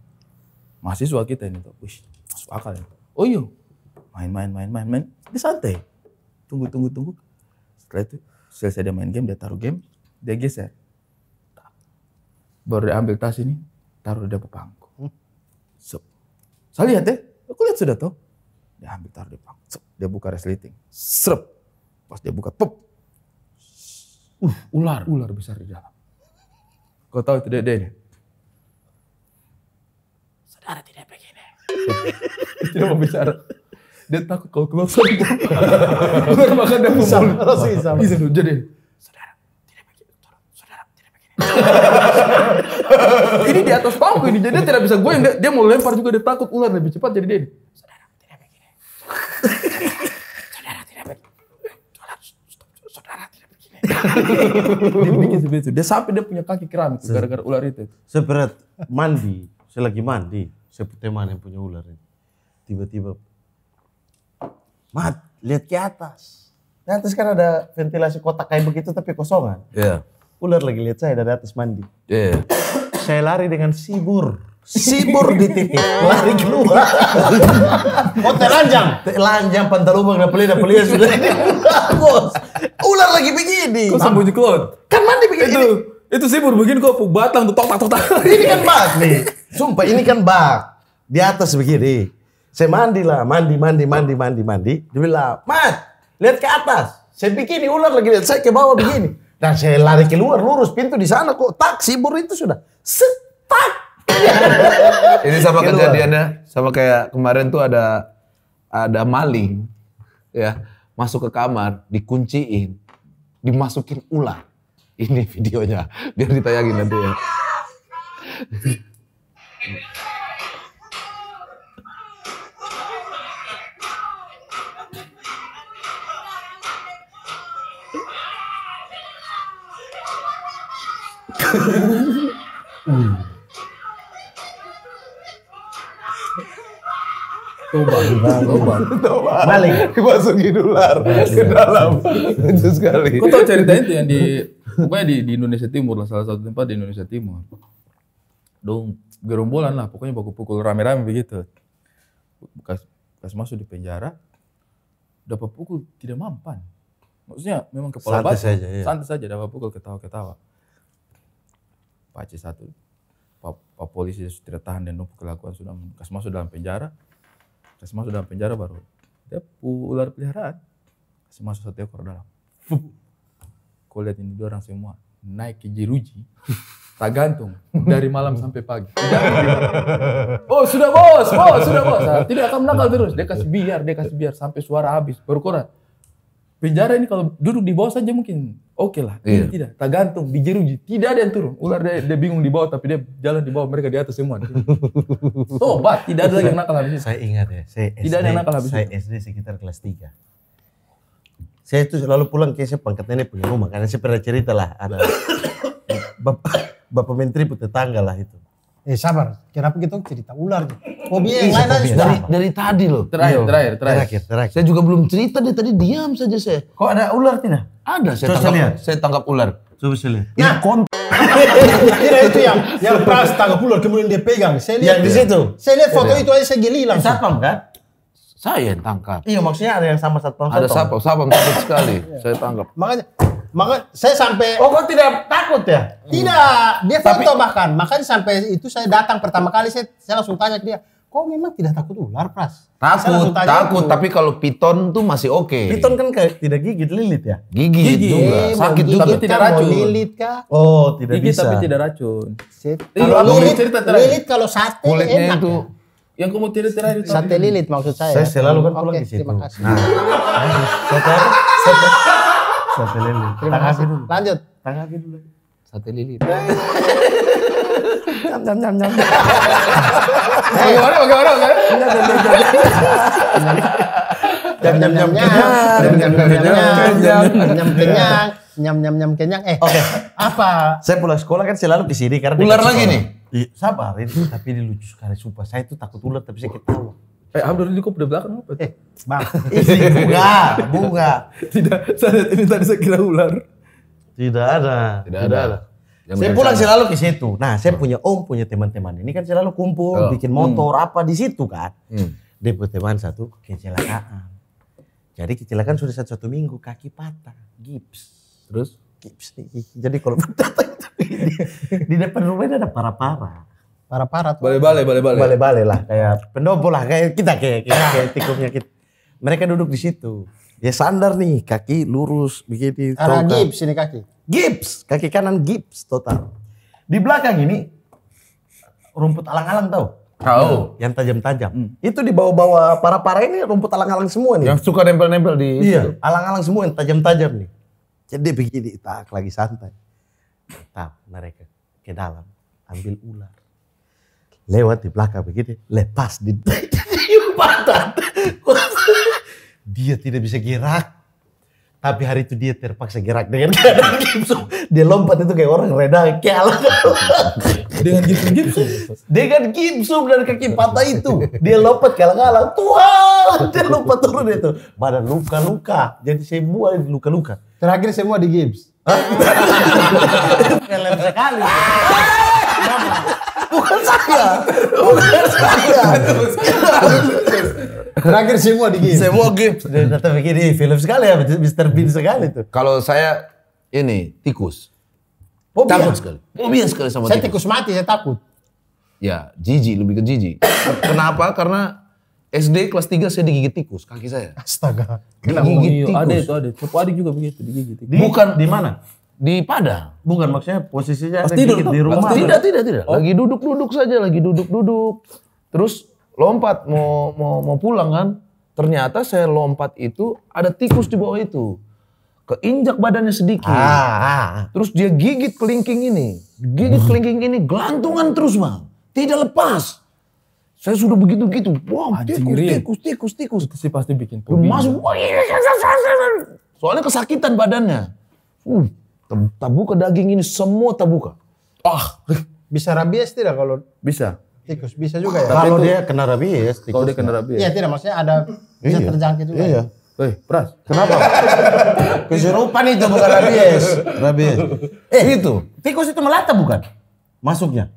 Mahasiswa kita ini tuh, wih, masuk akal ya. Oh iya, main main main main main, dia santai. Tunggu tunggu tunggu. Setelah itu selesai dia main game, dia taruh game, dia geser. Baru dia ambil tas ini, taruh dia di pangku. Hmm. So, saya lihat deh, ya. aku lihat sudah tuh. Dia ambil taruh di pangku. So, dia buka resleting. serap Pas dia buka, pop, Uh, ular. Ular besar di dalam. Kau tahu itu ini? Saudara tidak begini. tidak [LAUGHS] mau bicara. Dia takut kalau keluar sombong. [LAUGHS] Ular makan dia mau sama. Oh, isam. jadi. Saudara tidak begini. Saudara tidak begini. [LAUGHS] ini di atas pangku ini. Jadi dia tidak bisa gue. Dia, mau lempar juga. Dia takut ular lebih cepat jadi dede. [LAUGHS] dia bikin seperti itu. Dia sampai dia punya kaki keram itu gara-gara ular itu. Seberat mandi, saya lagi mandi, saya teman yang punya ular ini. Tiba-tiba, mat, lihat ke atas. Di atas kan ada ventilasi kotak kayak begitu tapi kosongan. Iya. Yeah. Ular lagi lihat saya dari atas mandi. Iya. Yeah. saya lari dengan sibur sibur di titik lari keluar oh telanjang telanjang pantalubang dan pelita pelita sudah [LAUGHS] bos ular lagi begini kok sembunyi keluar kan mandi begini itu itu sibur begini kok batang tuh tok tok ini kan bak nih sumpah ini kan bak di atas begini saya mandi lah mandi mandi mandi mandi mandi dia bilang mat lihat ke atas saya ini ular lagi lihat saya ke bawah begini dan saya lari keluar lurus pintu di sana kok tak sibur itu sudah setak [LAUGHS] Ini sama gitu. kejadiannya sama kayak kemarin tuh ada ada maling ya masuk ke kamar dikunciin dimasukin ular. Ini videonya biar ditayangin nanti ya. Hmm. Tobat. Tobat. Tobat. Balik. masukin ular ke dalam. Lucu sekali. Kau tahu ceritanya itu yang di pokoknya di, di Indonesia Timur lah salah satu tempat di Indonesia Timur. Dong gerombolan lah pokoknya baku pukul rame-rame begitu. Bekas, bekas masuk di penjara dapat pukul tidak mampan. Maksudnya memang kepala santai saja, iya. santai saja dapat pukul ketawa-ketawa. Pak satu, Pak, Pak polisi sudah tidak tahan dan kelakuan sudah kasih masuk dalam penjara kasih masuk dalam penjara baru dia ular peliharaan kasih masuk satu ekor dalam kau lihat ini dua orang semua naik ke jeruji tak gantung dari malam sampai pagi oh sudah bos bos sudah bos tidak akan nakal terus dia kasih biar dia kasih biar sampai suara habis baru korang penjara ini kalau duduk di bawah saja mungkin oke okay lah. Iya. Tidak, tak gantung di jeruji. Tidak ada yang turun. Ular dia, dia bingung di bawah tapi dia jalan di bawah mereka di atas semua. Tobat, [LAUGHS] tidak ada yang nakal habis Saya ingat ya, saya SD, tidak ada yang nakal habis saya SD sekitar kelas 3. Saya itu selalu pulang ke saya pangkat nenek punya rumah karena saya pernah cerita lah ada bapak, [COUGHS] bapak menteri pun tetangga lah itu. Eh sabar, kenapa kita gitu, cerita ular gitu. Hobi yang iya, lain dari, dari tadi loh. Terakhir, iya. terakhir, terakhir, terakhir, terakhir. Saya juga belum cerita dari tadi diam saja saya. Kok ada ular tidak? Ada, saya Coba tangkap, saya tangkap ular. Coba saya lihat. Ya, nah. kontak. [LAUGHS] Kira itu yang yang pras tangkap ular kemudian dia pegang. Saya iya, lihat di situ. Saya lihat foto itu aja saya geli langsung. Satpam enggak? Kan? Saya yang tangkap. Iya maksudnya ada yang sama satpam. Ada satpam, satpam sakit sekali. Saya tangkap. Makanya maka saya sampai Oh, kok tidak takut ya? Tidak, dia foto Tapi... bahkan. Makan sampai itu saya datang pertama kali saya saya langsung tanya ke dia, Kok memang tidak takut ular, Pras? Takut, takut. Itu. Tapi kalau piton tuh masih oke. Okay. Piton kan kayak tidak gigit lilit ya? Gigit, gigit. juga. Eh, Sakit gigit, juga. Tapi tidak racun. Lilit kah? Oh, tidak gigit, bisa. tapi tidak racun. Iya, kalau lilit, cerita lilit kalau sate Kulitnya enak. Itu, yang kamu tidak terakhir sate lilit maksud saya. Saya selalu kan pulang okay, di situ. Terima kasih. Nah, saya, saya, saya, Sate lilin. Terima kasih. Dulu. Lanjut. Tanggapi dulu. Sate lilin. [LAUGHS] Jam jam jam jam. Bagaimana bagaimana bagaimana? Iya, jam jam jam jam jam jam jam jam kenyang nyam nyam nyam kenyang eh oke okay. apa saya pulang sekolah kan selalu di sini karena ular lagi nih iya. sabar ini tapi ini lucu sekali sumpah saya itu takut ular tapi saya ketawa Eh, Abdul Ridho kok udah belakang apa? Eh, bang, isi bunga, bunga. Tidak, saya ini tadi saya kira ular. Tidak ada. Tidak, Tidak ada. ada. saya pulang sana. selalu ke situ. Nah, saya oh. punya om, punya teman-teman. Ini kan selalu kumpul, oh. bikin hmm. motor, hmm. apa di situ kan. Hmm. Dia teman satu kecelakaan. Jadi kecelakaan sudah satu, satu minggu kaki patah, gips. Terus? Gips. Jadi kalau [LAUGHS] patah di, di depan rumahnya ada para-para para parat bale bale bale bale bale bale lah kayak pendopo lah kayak kita kayak kayak, [LAUGHS] kayak tikungnya kita mereka duduk di situ ya sandar nih kaki lurus begini karena gips ini kaki gips kaki kanan gips total di belakang ini rumput alang-alang tau Tahu. Nah, yang tajam-tajam. Hmm. Itu di bawah-bawah para-para ini rumput alang-alang semua nih. Yang suka nempel-nempel di Iya, alang-alang semua yang tajam-tajam nih. Jadi begini, tak lagi santai. tak mereka ke dalam, ambil ular lewat di belakang begitu, lepas di jembatan. [LAUGHS] dia tidak bisa gerak. Tapi hari itu dia terpaksa gerak dengan keadaan Gibson. Dia lompat itu kayak orang reda, kayak Dengan Gibson Gibson. Dengan Gibson dan kaki patah itu. Dia lompat kalang-kalang. Tuhan! Dia lompat turun itu. Badan luka-luka. Jadi semua luka-luka. Terakhir semua di Gibbs. Film sekali. Ah! bukan saya bukan saya terakhir semua di gift semua gift ternyata begini film sekali ya Mr. Bean sekali tuh kalau saya ini tikus Fobia. Takut sekali. Fobia sekali sama saya tikus. Saya tikus mati, saya takut. Ya, Jiji, lebih ke Jiji. Kenapa? Karena SD kelas 3 saya digigit tikus, kaki saya. Astaga. Kenapa? Digigit tikus. Ada itu, ada. Sepupu adik juga begitu, digigit tikus. Bukan. Di mana? Di Padang. Bukan maksudnya posisinya pas tidur, di rumah. tidak, tidak, tidak. Oh. Lagi duduk-duduk saja, lagi duduk-duduk. Terus lompat mau mau mau pulang kan. Ternyata saya lompat itu ada tikus di bawah itu. Keinjak badannya sedikit. Ah, ah, ah. Terus dia gigit kelingking ini. Gigit hmm. kelingking ini gelantungan terus, Bang. Tidak lepas. Saya sudah begitu gitu. Wah, wow, tikus, tikus, tikus, tikus, Itu sih pasti bikin Masuk. Soalnya kesakitan badannya. Uh, Tabuka daging ini semua tabuka. Ah, [LAUGHS] bisa rabies tidak kalau bisa? Tikus bisa juga ya. Kalau dia kena rabies, tikus. Kalau dia kena rabies. Iya, tidak maksudnya ada bisa iya. terjangkit juga. Iya. Ya? Woi, Pras, kenapa? [LAUGHS] Kesurupan itu bukan rabies. Rabies. Eh, eh, itu. Tikus itu melata bukan? Masuknya.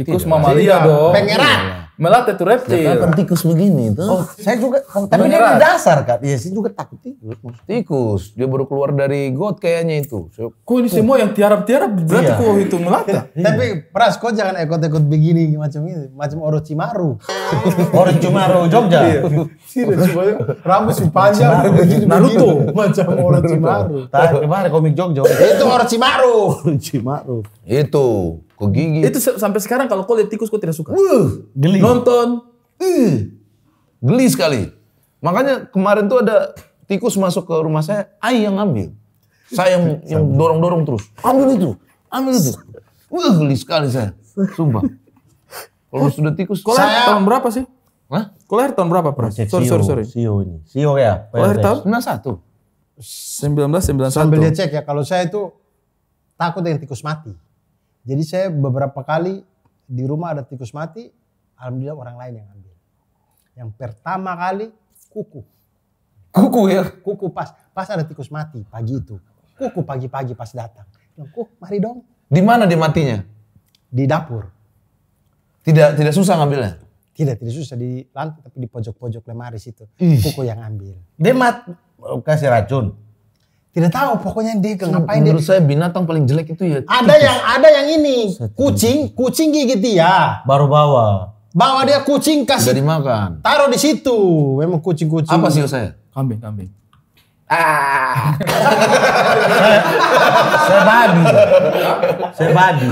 Tikus mamalia dong. Pengerat. Iya tuh teturep iya, Kenapa tikus begini tuh? Oh, saya juga tapi Beneran. dia dasar kan. Iya, saya juga takut tikus. Tikus, dia baru keluar dari got kayaknya itu. So, kok ini semua yang tiarap-tiarap berarti iya. kok itu melata. Iya. tapi Pras, kok jangan ekot-ekot begini macam ini, macam Orochimaru. [LAUGHS] Orochimaru Jogja. Iya. [LAUGHS] Rambut si panjang begini Naruto macam Orochimaru. Tadi kemarin komik Jogja. itu Orochimaru. Orochimaru. Itu. Kok gigi? Itu sampai sekarang kalau kau lihat tikus kau tidak suka. Uh, geli. Nonton. Uh, geli sekali. Makanya kemarin tuh ada tikus masuk ke rumah saya, ayah yang ambil. Saya yang, [LAUGHS] yang dorong-dorong terus. Ambil itu. Ambil itu. Wah, geli sekali saya. [LAUGHS] Sumpah. Kalau sudah tikus. Kau saya... tahun berapa sih? Hah? Kau lahir tahun berapa, Pras? Sorry, sorry, e sorry. Sio e ini. Sio e ya. Kau lahir tahun? 91. 1991. Sambil dia cek ya, kalau saya itu takut dengan tikus mati. Jadi saya beberapa kali di rumah ada tikus mati, alhamdulillah orang lain yang ambil. Yang pertama kali kuku. Kuku ya? Kuku pas pas ada tikus mati pagi itu. Kuku pagi-pagi pas datang. Kuku mari dong. Di mana dia matinya? Di dapur. Tidak tidak susah ngambilnya? Tidak, tidak susah di lantai tapi di pojok-pojok lemari situ. Kuku yang ambil. Dia mat oh, kasih racun. Tidak tahu pokoknya dia ke ngapain Menurut dia. saya binatang paling jelek itu ya. Tikus. Ada yang ada yang ini kucing, kucing gigit dia. Baru bawa. Bawa dia kucing kasih. Dari makan. Taruh di situ. Memang kucing-kucing. Apa sih saya? Kambing, kambing. Ah. saya, [LAUGHS] saya babi. Saya babi.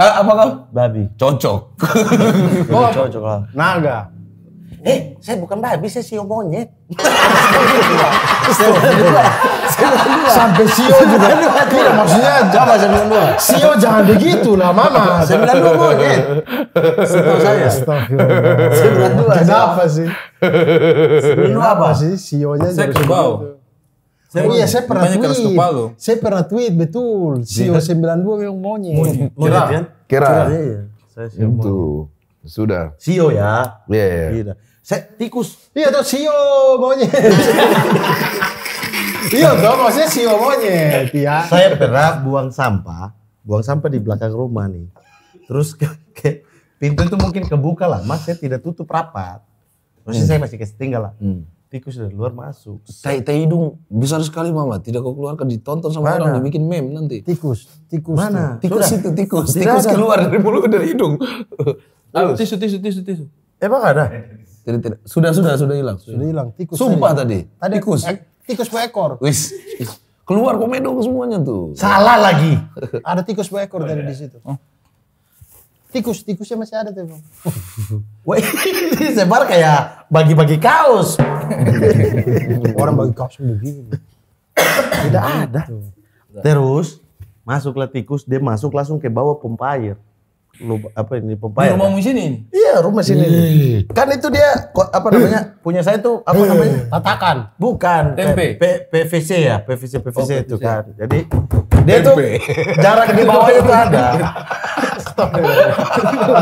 Ah, apa kau? Babi. Cocok. Oh. Cocok lah. Naga eh saya bukan babi saya sio monyet sampai sio juga tidak maksudnya jangan sembilan dua sio jangan begitu lah mama sembilan dua monyet setahu saya sembilan dua kenapa sih sembilan dua apa sih sio nya saya kebau saya oh iya, saya pernah tweet. Saya pernah tweet betul. Sio 92 memang monyet. Monyet. Kan? Kira. Kira. Kira. Iya. Saya Itu. Monyet. Sudah. Sio e ya. Iya. Yeah, yeah. Gitu. Saya tikus. Iya tuh sio monyet. iya dong maksudnya sio e monyet ya. Iya. Saya pernah buang sampah, buang sampah di belakang rumah nih. Terus ke, ke pintu itu mungkin kebuka lah, mas saya tidak tutup rapat. Terus hmm. saya masih ketinggalan. lah. Hmm. Tikus dari luar masuk. Tai tai hidung besar sekali mama, tidak kau keluarkan ditonton sama Mana? orang dibikin meme nanti. Tikus, tikus. Mana? Tikus Sudah. itu tikus. Tikus keluar dari mulut dari hidung. Harus. Oh, tisu, tisu, tisu, tisu. Emang ada? Eh, tidak, tidak. Sudah, sudah, sudah hilang. Sudah hilang. Tikus. Sumpah tadi. tadi. Tikus. Ek, tikus ekor. Wis. Keluar komedo semuanya tuh. Salah lagi. [LAUGHS] ada tikus beekor ekor tadi di situ. Oh. Tikus, tikusnya masih ada tuh, [LAUGHS] Wah, sebar kayak bagi-bagi kaos. [LAUGHS] Orang bagi kaos begini. Tidak gitu. ada. Terus masuklah tikus, dia masuk langsung ke bawah pompa air lupa, apa ini Pepaya. Di rumah kan? sini Iya, rumah sini. Eee. Iya. Kan itu dia apa iya. namanya? punya saya tuh apa iya. namanya? Tatakan. Bukan. Tempe. P, PVC ya, PVC PVC, oh, PVC itu kan. Jadi dia tuh jarak di bawah itu ada. Astagfirullah.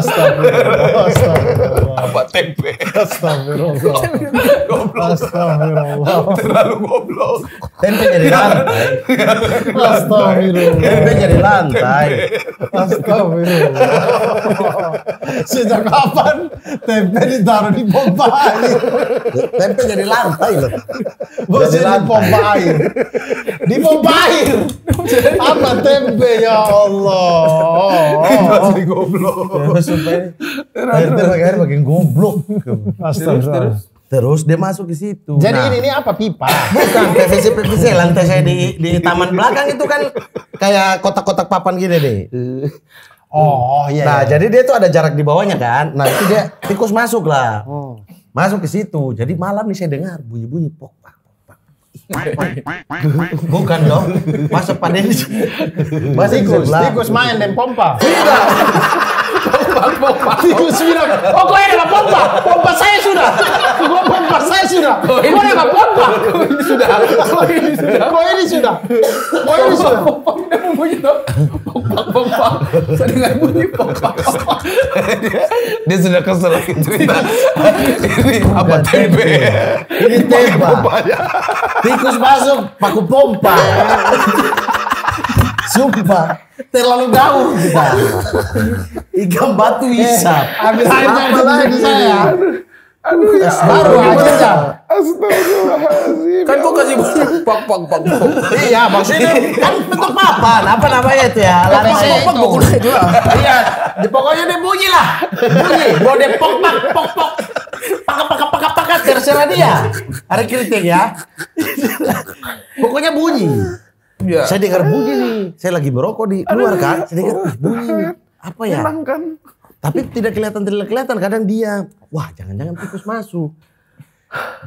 Astagfirullah. Apa tempe? Astagfirullah. Astagfirullah. Terlalu goblok. Tempe jadi lantai. Astagfirullah. Tempe jadi lantai. Astagfirullah. [LAUGHS] Sejak kapan tempe ditaruh di pompa air? Tempe jadi lantai loh. Bos jadi di pompa air. Di pompa air. Apa tempe ya Allah. Itu asli goblok. Terus air makin goblok. Terus dia masuk ke situ. Jadi nah, ini, ini apa pipa? Bukan PVC PVC lantai saya di di taman belakang itu kan kayak kotak-kotak papan gini deh. Oh iya. Nah iya, iya. jadi dia tuh ada jarak di bawahnya kan. Nah itu dia tikus masuk lah. Oh. Masuk ke situ. Jadi malam nih saya dengar bunyi-bunyi pok pak. [LAUGHS] Bukan dong. Masa Pak ini. Mas tikus, tikus main dan pompa. Tidak. pompa, pompa. Tikus bilang, oh kau ini adalah pompa. Pompa saya sudah. Kau pompa saya sudah. Kok ini adalah pompa. ini sudah. Kau ini sudah. Kau ini sudah. Kok ini sudah. Pompa, pompa pok sedengar bunyi pok dia sudah kesel lagi cerita ini apa tempe? ini teba tikus masuk paku pompa Sumpah, terlalu jauh kita. Ikan batu eh, isap. Eh, Habis apa lagi saya? Aduh, ya, baru aja Astagfirullahaladzim. Kan kok ya kasih bunyi pak pak pak. Iya maksudnya kan bentuk papan apa namanya itu ya? Lari saya itu. Pukul itu. Iya. Pokoknya dia bunyi lah. Bunyi. Bawa dia pok pak pok pok. Pakai pakai pakai pakai terserah dia. Ada kritik ya. Pokoknya bunyi. Ya. Saya dengar bunyi nih. Saya lagi merokok di luar kan. Saya dengar oh, bunyi. Nih. Apa ya? Kan? Tapi tidak kelihatan tidak kelihatan kadang dia. Wah jangan-jangan tikus masuk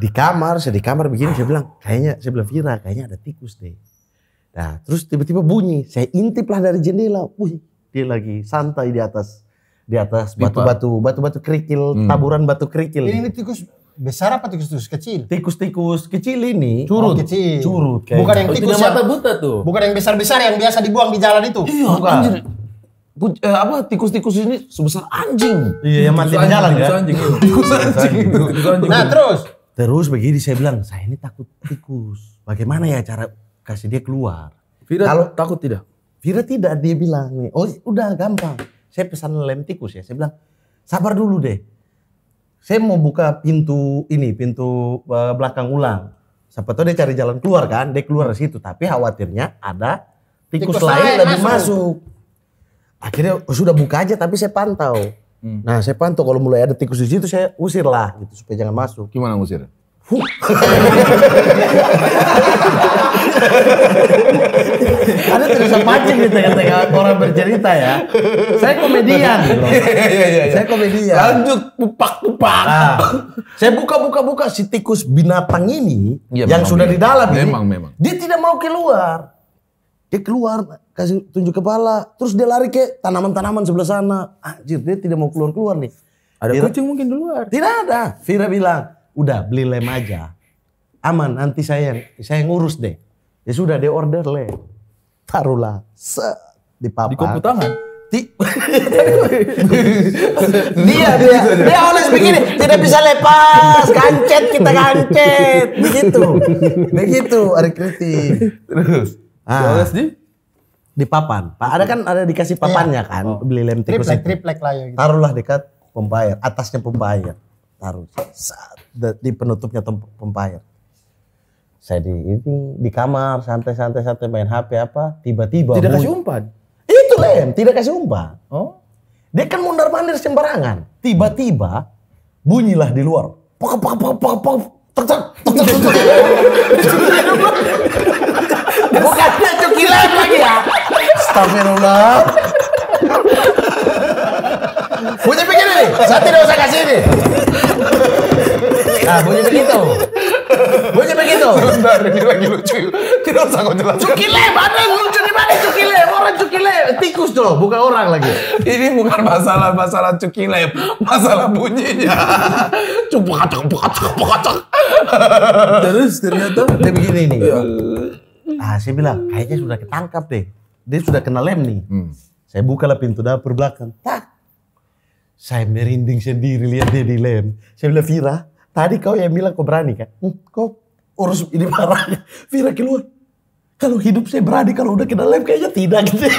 di kamar saya di kamar begini saya bilang kayaknya saya bilang Vira kayaknya ada tikus deh nah terus tiba-tiba bunyi saya intip lah dari jendela wih dia lagi santai di atas di atas batu-batu batu-batu kerikil hmm. taburan batu kerikil ini, ini tikus besar apa tikus-tikus kecil? Tikus-tikus kecil ini curut, oh, kecil. curut kayak. Bukan yang tikus yang buta tuh. Bukan yang besar-besar yang biasa dibuang di jalan itu. Iya, bukan. Anjir eh, apa tikus-tikus ini sebesar anjing. Iya, yang mati di jalan ya. tikus anjing. Nah, terus terus begini saya bilang, saya ini takut tikus. Bagaimana ya cara kasih dia keluar? Vira Kalau takut tidak? Vira tidak dia bilang nih. Oh, udah gampang. Saya pesan lem tikus ya. Saya bilang, "Sabar dulu deh. Saya mau buka pintu ini, pintu eh, belakang ulang." Siapa tahu dia cari jalan keluar kan? Dia keluar dari situ, tapi khawatirnya ada tikus, tikus lain, lain lebih masuk. masuk akhirnya oh, sudah buka aja tapi saya pantau. Hmm. Nah saya pantau kalau mulai ada tikus di situ saya usir lah gitu supaya jangan masuk. Gimana usir? Anda [LAUGHS] ada tulisan pancing di tengah-tengah orang bercerita ya. Saya komedian. [LAUGHS] Iya, iya, iya, saya komedian. Lanjut pupak-pupak. Nah, saya buka-buka-buka si tikus binatang ini yang sudah di dalam ini. Memang, memang. Dia tidak mau keluar. Dia keluar, kasih tunjuk kepala, terus dia lari ke tanaman-tanaman sebelah sana. Anjir, dia tidak mau keluar-keluar nih. Ada Fira, kucing mungkin di luar. Tidak ada. Vira bilang, udah beli lem aja. Aman, nanti saya yang, saya yang ngurus deh. Ya sudah, dia order lem. Taruhlah, se di papan. Di kuku tangan? Di, dia dia dia oles begini tidak bisa lepas kancet kita kancet begitu begitu ada kritik terus Ah. Di di? Di papan. Pak ada kan ada dikasih iya. papannya iya. kan, oh. beli lem tikus. Triplek, triplek lah ya. Gitu. Taruhlah dekat pompa air, atasnya pompa air. Taruh di penutupnya pompa air. Saya di ini di kamar santai-santai santai main HP apa, tiba-tiba tidak kasih umpan. Itu lem, tidak kasih umpan. Oh. Dia kan mondar-mandir sembarangan. Tiba-tiba bunyilah di luar. Pok pok pok pok pok. Tak tak tak tak. Bukan dia cukilan lagi ya. Astagfirullah. Bunyi begini nih, saya tidak usah kasih ini. Nah, bunyi begitu. Bunyi begitu. Sebentar, ini lagi lucu. Tidak usah kau jelas. Cukile, mana lucu di mana cukile? Orang cukile, tikus tuh, bukan orang lagi. Ini bukan masalah masalah cukile, masalah bunyinya. Cukup bukacak, bukacak, bukacak. Terus ternyata dia begini nih. Iya. Ah, saya bilang, kayaknya sudah ketangkap deh. Dia sudah kena lem nih. Hmm. Saya bukalah pintu dapur belakang. Tak. Saya merinding sendiri lihat dia di lem. Saya bilang, Vira, tadi kau yang bilang kau berani kan? Hm, kau urus ini parah? Vira keluar. Kalau hidup saya berani, kalau udah kena lem kayaknya tidak gitu. [LAUGHS]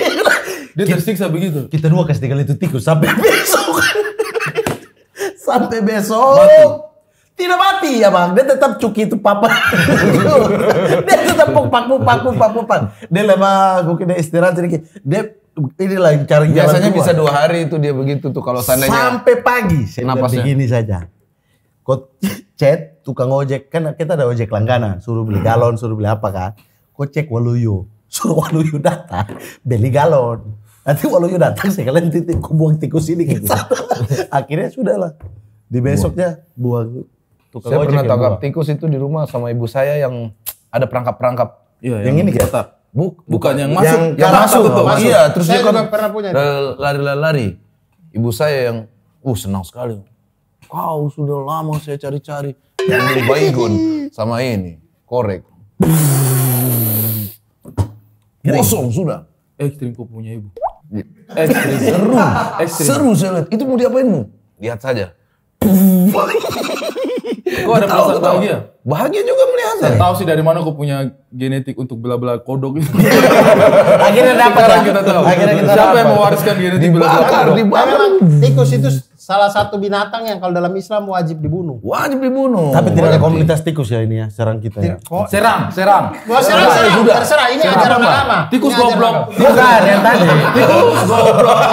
Dia tersiksa begitu. Kita dua kasih tinggal itu tikus sampai [LAUGHS] besok. sampai besok. Mati. Tidak mati ya bang, dia tetap cuki itu papa. [LAUGHS] dia dia pupak pupak pupak pupak. Dia lemah, mungkin dia istirahat sedikit. Dia ini lah cari jalan Biasanya bisa dua hari itu dia begitu tuh kalau seandainya sampai pagi. Kenapa begini saja? kok chat tukang ojek kan kita ada ojek langganan, suruh beli galon, suruh beli apa kan? kok cek Waluyo, [LAUGHS] suruh Waluyo datang beli galon. Nanti Waluyo datang kalian titik kubuang buang tikus ini gitu. [LAUGHS] Akhirnya sudah lah. Di besoknya buang tukang ojek. Saya pernah tangkap tikus itu di rumah sama ibu saya yang ada perangkap-perangkap ya, yang, yang ini gitu. kan? Buk, bukan, yang masuk, yang, yang masuk, tuh. masuk. Iya, terus saya dia kan pernah punya eh, lari-lari. Ibu saya yang, uh senang sekali. Kau sudah lama saya cari-cari. Yang beli baygon sama ini, korek. Kosong sudah. Ekstrim kok punya ibu. Iya. Ekstrim. Seru. Ekstrim. Seru saya lihat. Itu mau diapain mu? Lihat saja. [LAUGHS] Kok ada perasaan bahagia? Bahagia juga melihatnya. Saya tahu sih dari mana aku punya genetik untuk bela-bela kodok itu. [LAUGHS] Akhirnya dapat ya. Kita tahu. Akhirnya kita Siapa yang mewariskan genetik bela-bela kodok? Dibakar. Nah, tikus itu salah satu binatang yang kalau dalam Islam wajib dibunuh. Wajib dibunuh. Tapi tidak ada komunitas tikus ya ini ya, serang kita ya. Serang, serang. Wah, serang, serang. Sudah. Terserah, ini serang ajaran lama. Tikus goblok. Bukan, yang tadi. [LAUGHS] Tikus goblok. [LAUGHS]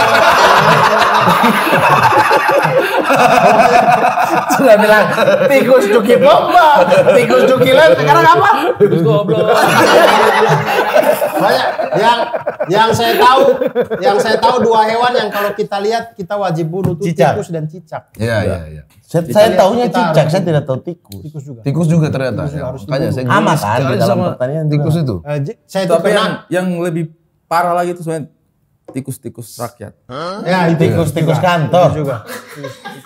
[LAUGHS] Sudah bilang tikus cuki bomba, tikus cuki lem. Sekarang apa? Tikus goblok. Banyak yang yang saya tahu, yang saya tahu dua hewan yang kalau kita lihat kita wajib bunuh itu cicak. tikus dan cicak. Iya iya iya. Saya, kita saya tahunya cicak, saya tidak tahu tikus. Tikus juga. Tikus juga ternyata. Tikus juga ya, saya amat kan di dalam pertanian tikus itu. Uh, saya tapi yang, yang lebih parah lagi itu sebenarnya tikus-tikus rakyat. Ya, Hah? Ya, tikus-tikus iya. kantor. Iya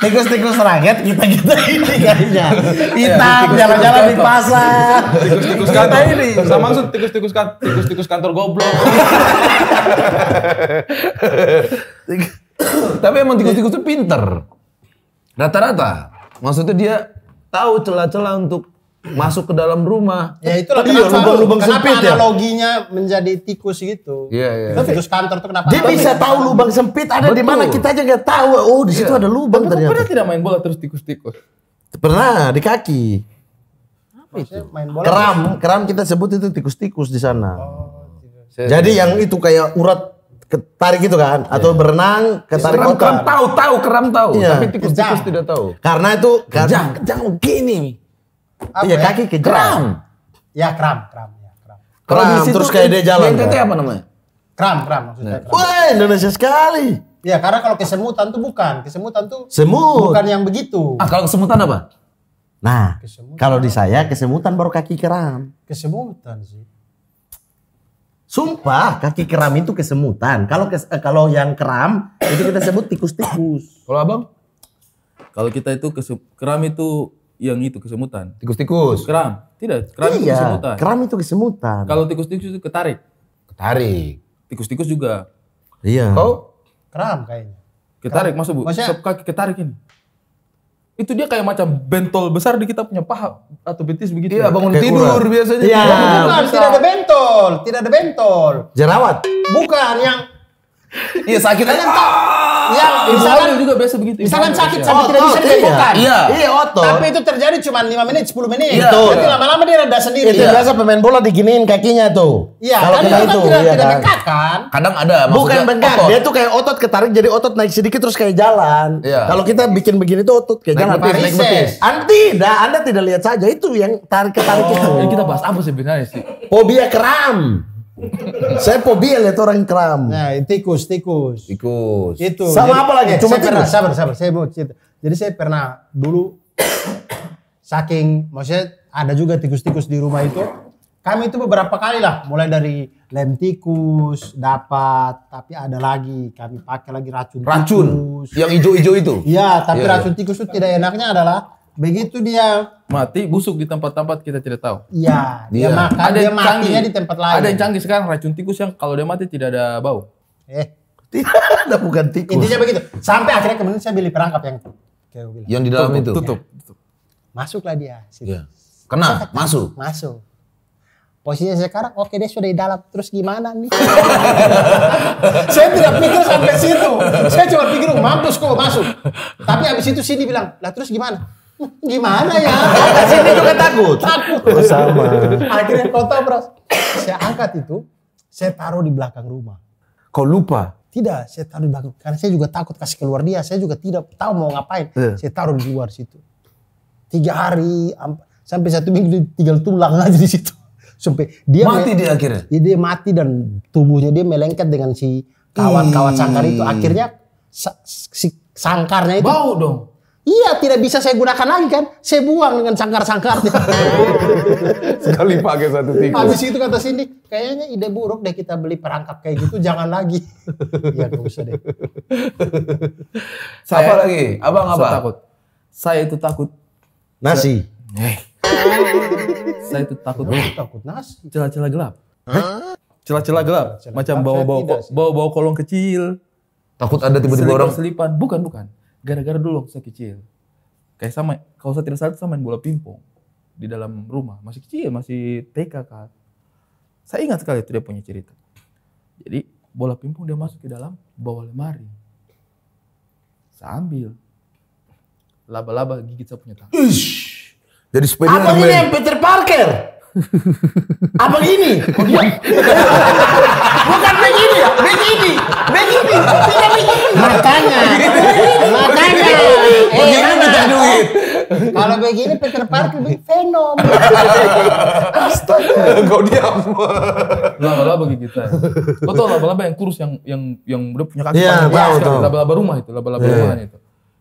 tikus-tikus rakyat kita-kita ini kayaknya. Iya, kita jalan-jalan di pasar. Tikus-tikus kantor. ini. Sama maksud tikus-tikus kantor, tikus-tikus kantor goblok. Tapi emang tikus-tikus itu pinter. Rata-rata. Maksudnya dia tahu celah-celah untuk masuk ke dalam rumah. Ya itu lah iya, lubang-lubang sempit analoginya ya. analoginya menjadi tikus gitu. Iya, iya. Tapi, tikus kantor tuh kenapa? Dia tapi, bisa tahu lubang sempit ada di mana kita aja nggak tahu. Oh, di situ iya. ada lubang Tapi ternyata. Pernah tidak main bola terus tikus-tikus? Pernah di kaki. Apa itu? Main bola keram, ya? keram kita sebut itu tikus-tikus di sana. Oh, iya. Jadi yang itu kayak urat ketarik gitu kan atau yeah. berenang ketarik keram, keram tahu tahu keram tahu yeah. tapi tikus-tikus tidak tahu karena itu kan kejang kejang begini apa iya ya? kaki ke kram. Ya kram, kram, ya kram. Kram, kram terus kayak dia jalan. Yang NTT apa namanya? Kram, kram maksudnya. Iya. Kram. Wah, Indonesia sekali. Ya karena kalau kesemutan tuh bukan, kesemutan tuh semut. Bukan yang begitu. Ah, kalau kesemutan apa? Nah, kesemutan. kalau di saya kesemutan baru kaki kram. Kesemutan sih. Sumpah, kaki keram itu kesemutan. Kalau kes, eh, kalau yang keram itu kita sebut tikus-tikus. Kalau abang? Kalau kita itu kesem, keram itu yang itu kesemutan. Tikus-tikus. Keram. Tidak, keram iya, itu kesemutan. Keram itu kesemutan. Kalau tikus-tikus itu ketarik. Ketarik. Tikus-tikus juga. Iya. Kau keram kayaknya. Ketarik masuk, Bu. Maksudnya... kaki ketarik ini itu dia kayak macam bentol besar di kita punya paha atau betis begitu. Iya, ya? bangun kayak tidur kurang. biasanya. Iya. iya, bukan, tidak ada bentol, tidak ada bentol. Jerawat. Bukan yang Iya sakit aja. Ah. Iya, misalkan juga biasa begitu. Misalkan iya. sakit iya. sampai tidak oh, bisa oh, iya. disembuhkan. Iya. Iya, otot. Tapi itu terjadi cuma 5 menit, 10 menit. Iya. Nanti lama-lama dia rada sendiri. Itu biasa pemain bola diginiin kakinya tuh. Iya, kalau kena kan itu. Tidak bengkak kan? kan? Kadang ada Bukan bengkak, dia tuh kayak otot ketarik jadi otot naik sedikit terus kayak jalan. Kalau kita bikin begini tuh otot kayak jalan. Naik betis. dah Anda tidak lihat saja itu yang tarik ketarik oh. itu. Kita bahas apa sebenarnya sih? Fobia keram saya pobiel itu orang kram. Nah, tikus, tikus. Tikus. Itu. Sama jadi, apa lagi? Cuma saya pernah, sabar, sabar. Saya mau cerita. Jadi saya pernah dulu [COUGHS] saking maksudnya ada juga tikus-tikus di rumah itu. Kami itu beberapa kali lah, mulai dari lem tikus dapat, tapi ada lagi kami pakai lagi racun. Racun. Tikus. Yang hijau-hijau itu. Iya, tapi yeah, iya. racun yeah. tikus itu tidak enaknya adalah Begitu dia mati busuk di tempat-tempat kita tidak tahu. Iya, dia, dia makan ada dia matinya canggih. di tempat lain. Ada yang canggih sekarang racun tikus yang kalau dia mati tidak ada bau. Eh, tidak [LAUGHS] ada bukan tikus. Intinya begitu. Sampai akhirnya kemudian saya beli perangkap yang yang di dalam tutup, itu. Tutup. tutup. Ya. Masuklah dia. Situ. Ya. Kena, masuk. Masuk. Posisinya sekarang, oke dia sudah di dalam. Terus gimana nih? [LAUGHS] saya tidak pikir sampai situ. Saya cuma pikir, oh, mampus kok masuk. Tapi habis itu sini bilang, lah terus gimana? Gimana ya? Sini juga takut. Takut. Oh, sama. Akhirnya kau tahu Saya angkat itu, saya taruh di belakang rumah. Kau lupa? Tidak, saya taruh di belakang. Karena saya juga takut kasih keluar dia. Saya juga tidak tahu mau ngapain. Yeah. Saya taruh di luar situ. Tiga hari, sampai satu minggu tinggal tulang aja di situ. Sampai dia mati dia akhirnya. Iya, dia mati dan tubuhnya dia melengket dengan si kawat-kawat sangkar itu. Akhirnya si sangkarnya itu bau dong Iya, tidak bisa saya gunakan lagi kan? Saya buang dengan sangkar sangkar [LAUGHS] Sekali pakai satu tikus. Habis itu kata Cindy, kayaknya ide buruk deh kita beli perangkap kayak gitu, jangan lagi. [LAUGHS] Iya, gak usah deh. Saya, apa lagi? Abang apa? Saya takut. Saya itu takut. Nasi. Saya, eh. itu takut. Saya takut nasi. Celah-celah gelap. Celah-celah gelap. Macam bawa-bawa bawa-bawa kolong kecil. Takut ada tiba-tiba orang. Selipan. Bukan, bukan Gara-gara dulu waktu saya kecil, kayak sama, kalau saya tidak salah saya main bola pingpong di dalam rumah, masih kecil, masih TK kan. Saya ingat sekali itu dia punya cerita. Jadi bola pingpong dia masuk ke dalam bawah lemari. Saya ambil. Laba-laba gigit saya punya tangan. Ish. Jadi sepeda. Apa ini yang Peter Parker? [LAUGHS] Apa gini? Bukan begini ya, begini, begini, tidak Makanya, makanya. Begini eh, minta duit. Kalau begini Peter Parker lebih Venom. Astaga. Kau diam. Laba-laba kita. Kau tau laba-laba yang kurus yang yang yang udah punya kaki iya, panjang. Iya, laba-laba rumah itu, laba-laba iya. rumahnya itu.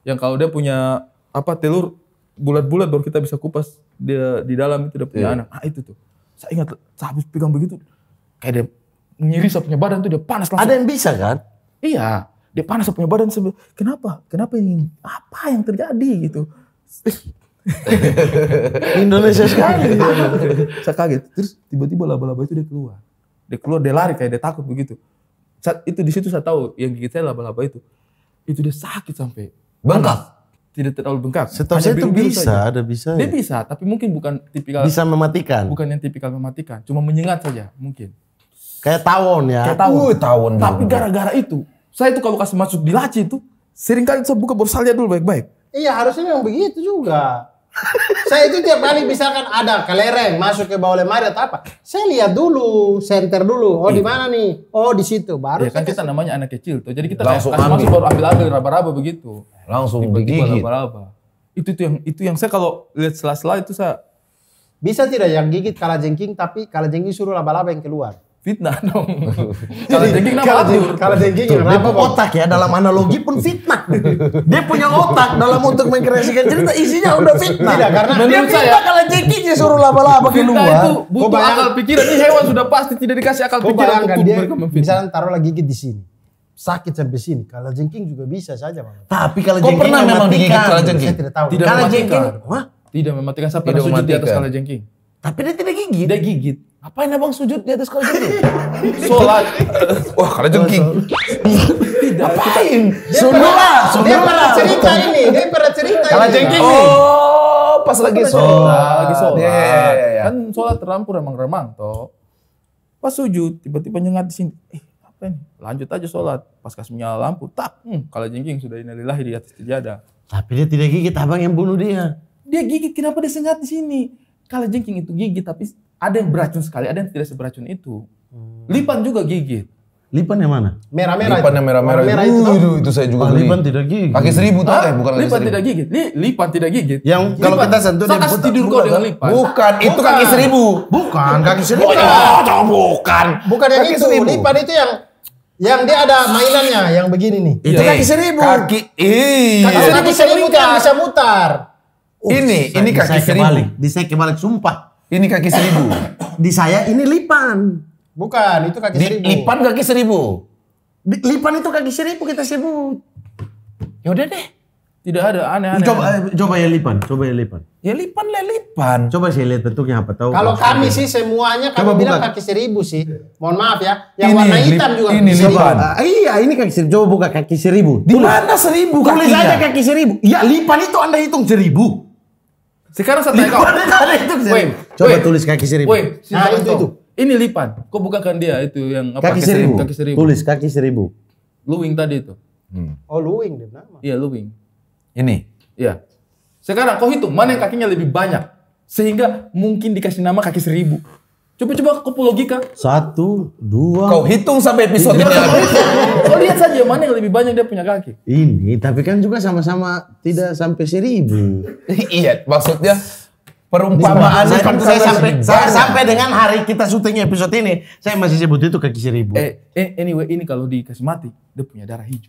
Yang kalau dia punya apa telur bulat-bulat baru kita bisa kupas dia di dalam itu udah punya yeah. anak. Nah itu tuh. Saya ingat habis pegang begitu kayak dia nyiri punya badan tuh dia panas langsung. Ada yang bisa kan? Iya. Dia panas punya badan Kenapa? Kenapa ini? Apa yang terjadi gitu? [LAUGHS] Indonesia sekali. [LAUGHS] saya kaget. Terus tiba-tiba laba-laba itu dia keluar. Dia keluar, dia lari kayak dia takut begitu. Saat itu di situ saya tahu yang gigit saya laba-laba itu. Itu dia sakit sampai bengkak tidak terlalu bengkak. Setahu saya itu bisa, saja. ada bisa. Dia ya. bisa, tapi mungkin bukan tipikal. Bisa mematikan. Bukan yang tipikal mematikan, cuma menyengat saja mungkin. Kayak tawon ya. Kayak tawon. Uh, tawon tapi gara-gara itu, saya itu kalau kasih masuk di laci itu, sering kali saya buka baru dulu baik-baik. Iya harusnya memang begitu juga. [LAUGHS] saya itu tiap kali misalkan ada kelereng masuk ke bawah lemari atau apa, saya lihat dulu, center dulu. Oh di iya. mana nih? Oh di situ. Baru. Ya kan kita namanya anak kecil tuh. Jadi kita langsung kasih masuk baru ambil ambil raba-raba begitu langsung tiba-tiba digigit. Laba-laba. Itu tuh yang itu yang saya kalau lihat sela-sela itu saya bisa tidak yang gigit kalajengking tapi kalajengking suruh laba-laba yang keluar fitnah dong. [LAUGHS] kalau jengking kalah atur. kala jengking dia punya otak ya dalam analogi pun fitnah. [LAUGHS] dia punya otak dalam untuk mengkreasikan cerita isinya udah fitnah. Tidak karena Menurut dia fitnah saya, kalah jengking dia suruh laba-laba keluar. itu butuh akal pikiran ini hewan sudah pasti tidak dikasih akal pikiran untuk dia, Misalnya taruh lagi gigit di sini sakit sampai sini. Kalau jengking juga bisa saja, Bang. Tapi kalau jengking pernah memang digigit kalau jengking. Saya tidak tahu. Tidak kalau jengking, wah, tidak mematikan saya pernah sujud di atas kalau jengking. Tapi dia tidak gigit. Dia gigit. Apain abang sujud di atas kalau [LAUGHS] jengking? Sholat. Wah, kalau jengking. Tidak. Apain? Sungguh lah. Dia pernah cerita ini. Dia pernah cerita ini. Kalau jengking Oh, pas lagi sholat. Lagi iya, iya, sholat. Iya, kan sholat terlampur remang-remang toh. Pas sujud, tiba-tiba nyengat di sini. Eh, apa ini? Lanjut aja sholat. Pas kasih menyala lampu, tak, hmm, kalau jengking sudah inalillahi di atas ada Tapi dia tidak gigit, abang yang bunuh dia. Dia gigit, kenapa dia sengat di sini? Kalau jengking itu gigit, tapi ada yang beracun sekali, ada yang tidak seberacun itu. Hmm. Lipan juga gigit. Lipan yang mana? Merah-merah. Lipan yang merah-merah. Merah itu, itu, itu saya juga ah, beli. Lipan tidak gigit. Kaki seribu tuh eh, bukan lipan seribu. tidak gigit. Li, lipan tidak gigit. Yang lipan. kalau kita sentuh dia bukan. tidur kok dengan lipan. Bukan, itu kaki seribu. Bukan, kaki seribu. Bukan, oh, bukan. Bukan yang kaki itu, seribu. lipan itu yang yang dia ada mainannya, yang begini nih. Itu kaki seribu. Kaki, Kaki seribu, seribu kan bisa mutar. Uh, ini, ini kaki seribu. Kebalik. Di saya kebalik, sumpah. Ini kaki seribu. di saya ini lipan. Bukan, itu kaki di, seribu. Lipan kaki seribu. Di, lipan itu kaki seribu kita sebut. Yaudah deh. Tidak ada aneh-aneh. Coba aneh. Eh, coba ya lipan, coba ya lipan. Ya lipan lah lipan. Coba saya lihat bentuknya apa tahu. Kalau kami sih semuanya kami coba bilang buka. kaki seribu sih. Mohon maaf ya. Yang ini, warna hitam lip, juga ini lipan. Uh, iya, ini kaki seribu. Coba buka kaki seribu. Di mana seribu kakinya? Tulis aja kaki seribu. Ya lipan itu Anda hitung seribu. Sekarang saya tanya kau. Lipan itu hitung seribu. Coba wait, tulis kaki seribu. Wait, nah, itu, itu. Ini lipan. Kok bukakan dia itu yang apa? Kaki, kaki seribu. seribu. Kaki seribu. Tulis kaki seribu. Luwing tadi itu. Hmm. Oh, Luwing dia nama. Iya, Luwing. Ini. Iya. Sekarang kau hitung mana yang kakinya lebih banyak sehingga mungkin dikasih nama kaki seribu. Coba-coba kau logika. Satu, dua. Kau hitung sampai episode ini. Kau lihat saja mana yang lebih banyak dia punya kaki. Ini, tapi kan juga sama-sama tidak sampai seribu. [LAUGHS] iya, maksudnya perumpamaan saya, kan saya sampai saya sampai dengan hari kita syuting episode ini saya masih sebut itu kaki seribu. eh, eh anyway ini kalau dikasih mati dia punya darah hijau.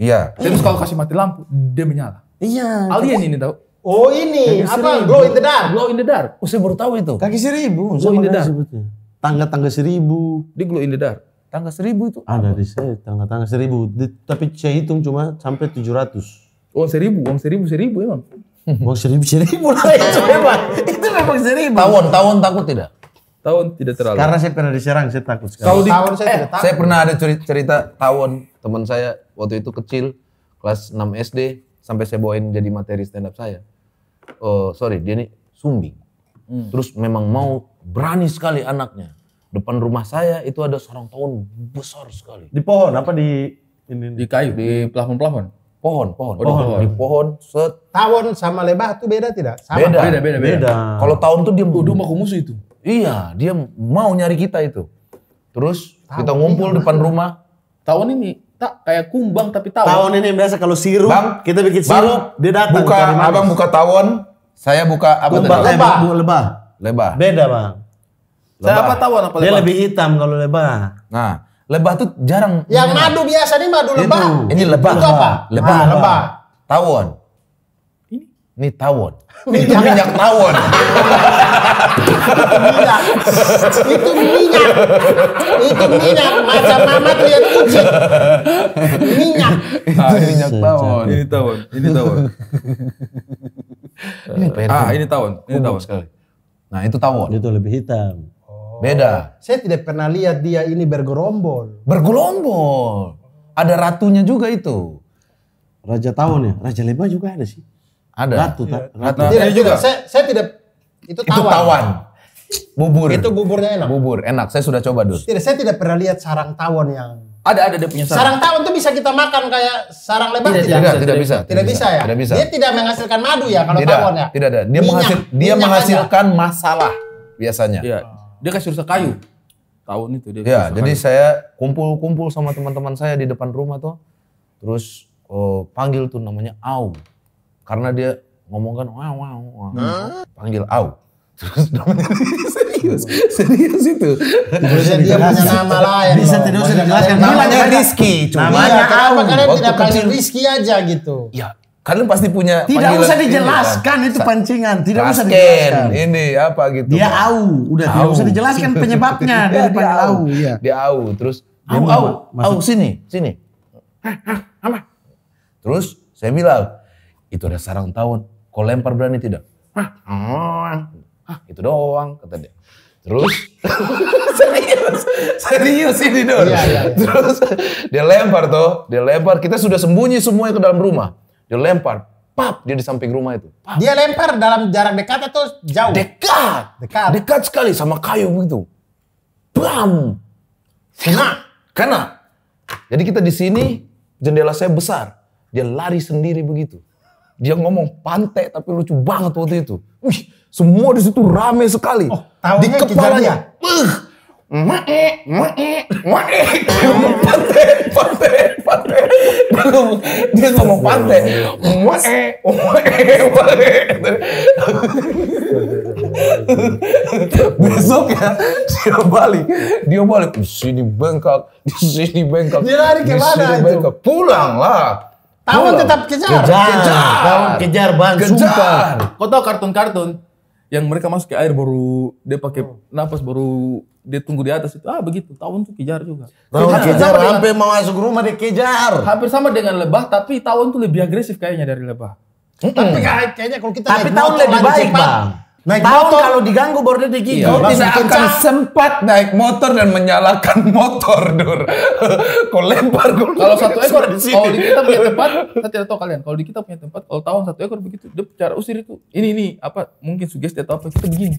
Iya. terus kalau kasih mati lampu, dia menyala. Iya. Alien ini tahu. Oh ini, Kaki apa? Glow in the dark. Glow in the dark. Oh, saya baru tahu itu. Kaki seribu. Glow in the dark. Tangga-tangga seribu. Di glow in the dark. Tangga seribu itu. Ada apa? di saya tangga-tangga seribu. Di, tapi saya hitung cuma sampai tujuh ratus. Uang seribu, uang seribu, seribu emang. [LAUGHS] Uang seribu, seribu lah [LAUGHS] itu memang. Itu memang seribu. Tawon, tawon takut tidak? Tawon tidak terlalu. Karena saya pernah diserang, saya takut sekali. tahun saya eh, tidak takut. Saya pernah ada cerita, cerita tawon teman saya waktu itu kecil kelas 6 SD sampai saya bawain jadi materi stand up saya. Oh, sorry, dia ini sumbing. Hmm. Terus memang mau berani sekali anaknya. Depan rumah saya itu ada seorang tahun besar sekali. Di pohon apa di ini, di kayu di plafon-plafon? Pohon, pohon, oh, pohon, Di pohon, setahun sama lebah itu beda tidak? Sama. Beda, beda, beda. beda. beda. Kalau tahun tuh dia oh, udah mau musuh itu. Iya, dia mau nyari kita itu. Terus tahun kita ngumpul depan rumah. Tahun ini tak kayak kumbang tapi tawon. Tawon ini biasa kalau sirup bang, kita bikin sirup bang, dia datang. Buka abang buka tawon, saya buka apa kumbang, tadi? Lebah. Lebah. lebah. Lebah. Beda bang. Lebah. Saya apa tawon apa lebah? Dia lebih hitam kalau lebah. Nah, lebah tuh jarang. Yang madu biasa nih madu lebah. Itu. Ini lebah. Itu apa? Lebah. lebah. lebah. Tawon. Ini tawon. Itu minyak tawon. itu minyak. Itu minyak. Itu minyak. Macam mama lihat kucing. Minyak. Ah, ini minyak tawon. Ini tawon. Ini tawon. ini ya? ah, ini tawon. Ini oh. tawon sekali. Nah, itu tawon. Itu lebih hitam. Oh. Beda. Saya tidak pernah lihat dia ini bergerombol. Bergerombol. Ada ratunya juga itu. Raja tawon ya? Raja lebah juga ada sih. Ada. Ratu, ya. ratu. Tidak, nah, ratu. juga. Saya, saya tidak itu tawan. Itu tawan. Bubur. Itu buburnya enak. Bubur enak. Saya sudah coba dulu. Tidak, saya tidak pernah lihat sarang tawon yang ada ada dia punya sarang. Sarang tawon itu bisa kita makan kayak sarang lebah tidak? Tidak, tidak, tidak, tidak bisa. Tidak, tidak bisa, bisa ya. Tidak bisa. Dia tidak menghasilkan madu ya kalau tidak, tawon ya. Tidak ada. Dia minyak, menghasil minyak menghasilkan aja. masalah biasanya. Iya. Dia kasih rusak kayu. tawon itu dia. Iya, jadi kayu. saya kumpul-kumpul sama teman-teman saya di depan rumah tuh. Terus oh, panggil tuh namanya Au karena dia ngomong kan wow wow, wow. Huh? panggil au [LAUGHS] terus serius serius itu bisa dia punya nama lain bisa tidak usah dijelaskan namanya Rizky cuma namanya au tidak panggil Rizky aja gitu ya kalian pasti punya tidak usah dijelaskan kan? itu pancingan tidak usah dijelaskan ini apa gitu dia au udah au. tidak usah dijelaskan penyebabnya [LAUGHS] dia, dia au ya. dia au terus au au au sini sini Hah, hah, apa terus saya bilang itu ada sarang tahun. Kau lempar berani tidak? Hah? Oh. Hah? Itu doang, kata dia. Terus [LAUGHS] serius, serius ini dong. Iya, iya. Terus dia lempar tuh, dia lempar. Kita sudah sembunyi semuanya ke dalam rumah. Dia lempar, pap dia di samping rumah itu. Pap. Dia lempar dalam jarak dekat atau jauh? Dekat, dekat, dekat sekali sama kayu begitu. Bam, kena, kena. Jadi kita di sini jendela saya besar, dia lari sendiri begitu. Dia ngomong pantai tapi lucu banget waktu itu. Wih, semua di situ rame sekali. Oh, di kepalanya. Uh, Mae, mae, mae. pantek, pantek, pantai, pantai, pantai. Dia ngomong, dia ngomong pantai. Mae, mae, mae. Besoknya dia balik, dia balik. Di sini bengkak, di sini bengkak. Dia lari kemana itu? Pulang lah Tahun tetap kejar. Kejar. kejar. Tahun kejar bang. Kejar. Sumpah. Kau tahu kartun-kartun yang mereka masuk ke air baru dia pakai nafas baru dia tunggu di atas itu ah begitu Tahun tuh kejar juga tawon kejar, kejar sampai mau masuk rumah dia kejar hampir sama dengan lebah tapi tahun tuh lebih agresif kayaknya dari lebah -hmm. tapi kayaknya kalau kita tapi tahun lebih baik bang Naik Tahun motor kalau diganggu baru dia digigit. Iya, kau tidak akan sempat naik motor dan menyalakan [LAUGHS] motor, Dur. kau lempar gue. Kalau satu ekor di sini. Kalau di kita punya tempat, saya tidak tahu kalian. Kalau di kita punya tempat, kalau tahun satu ekor begitu, dia cara usir itu. Ini ini apa? Mungkin sugesti atau apa? Kita begini.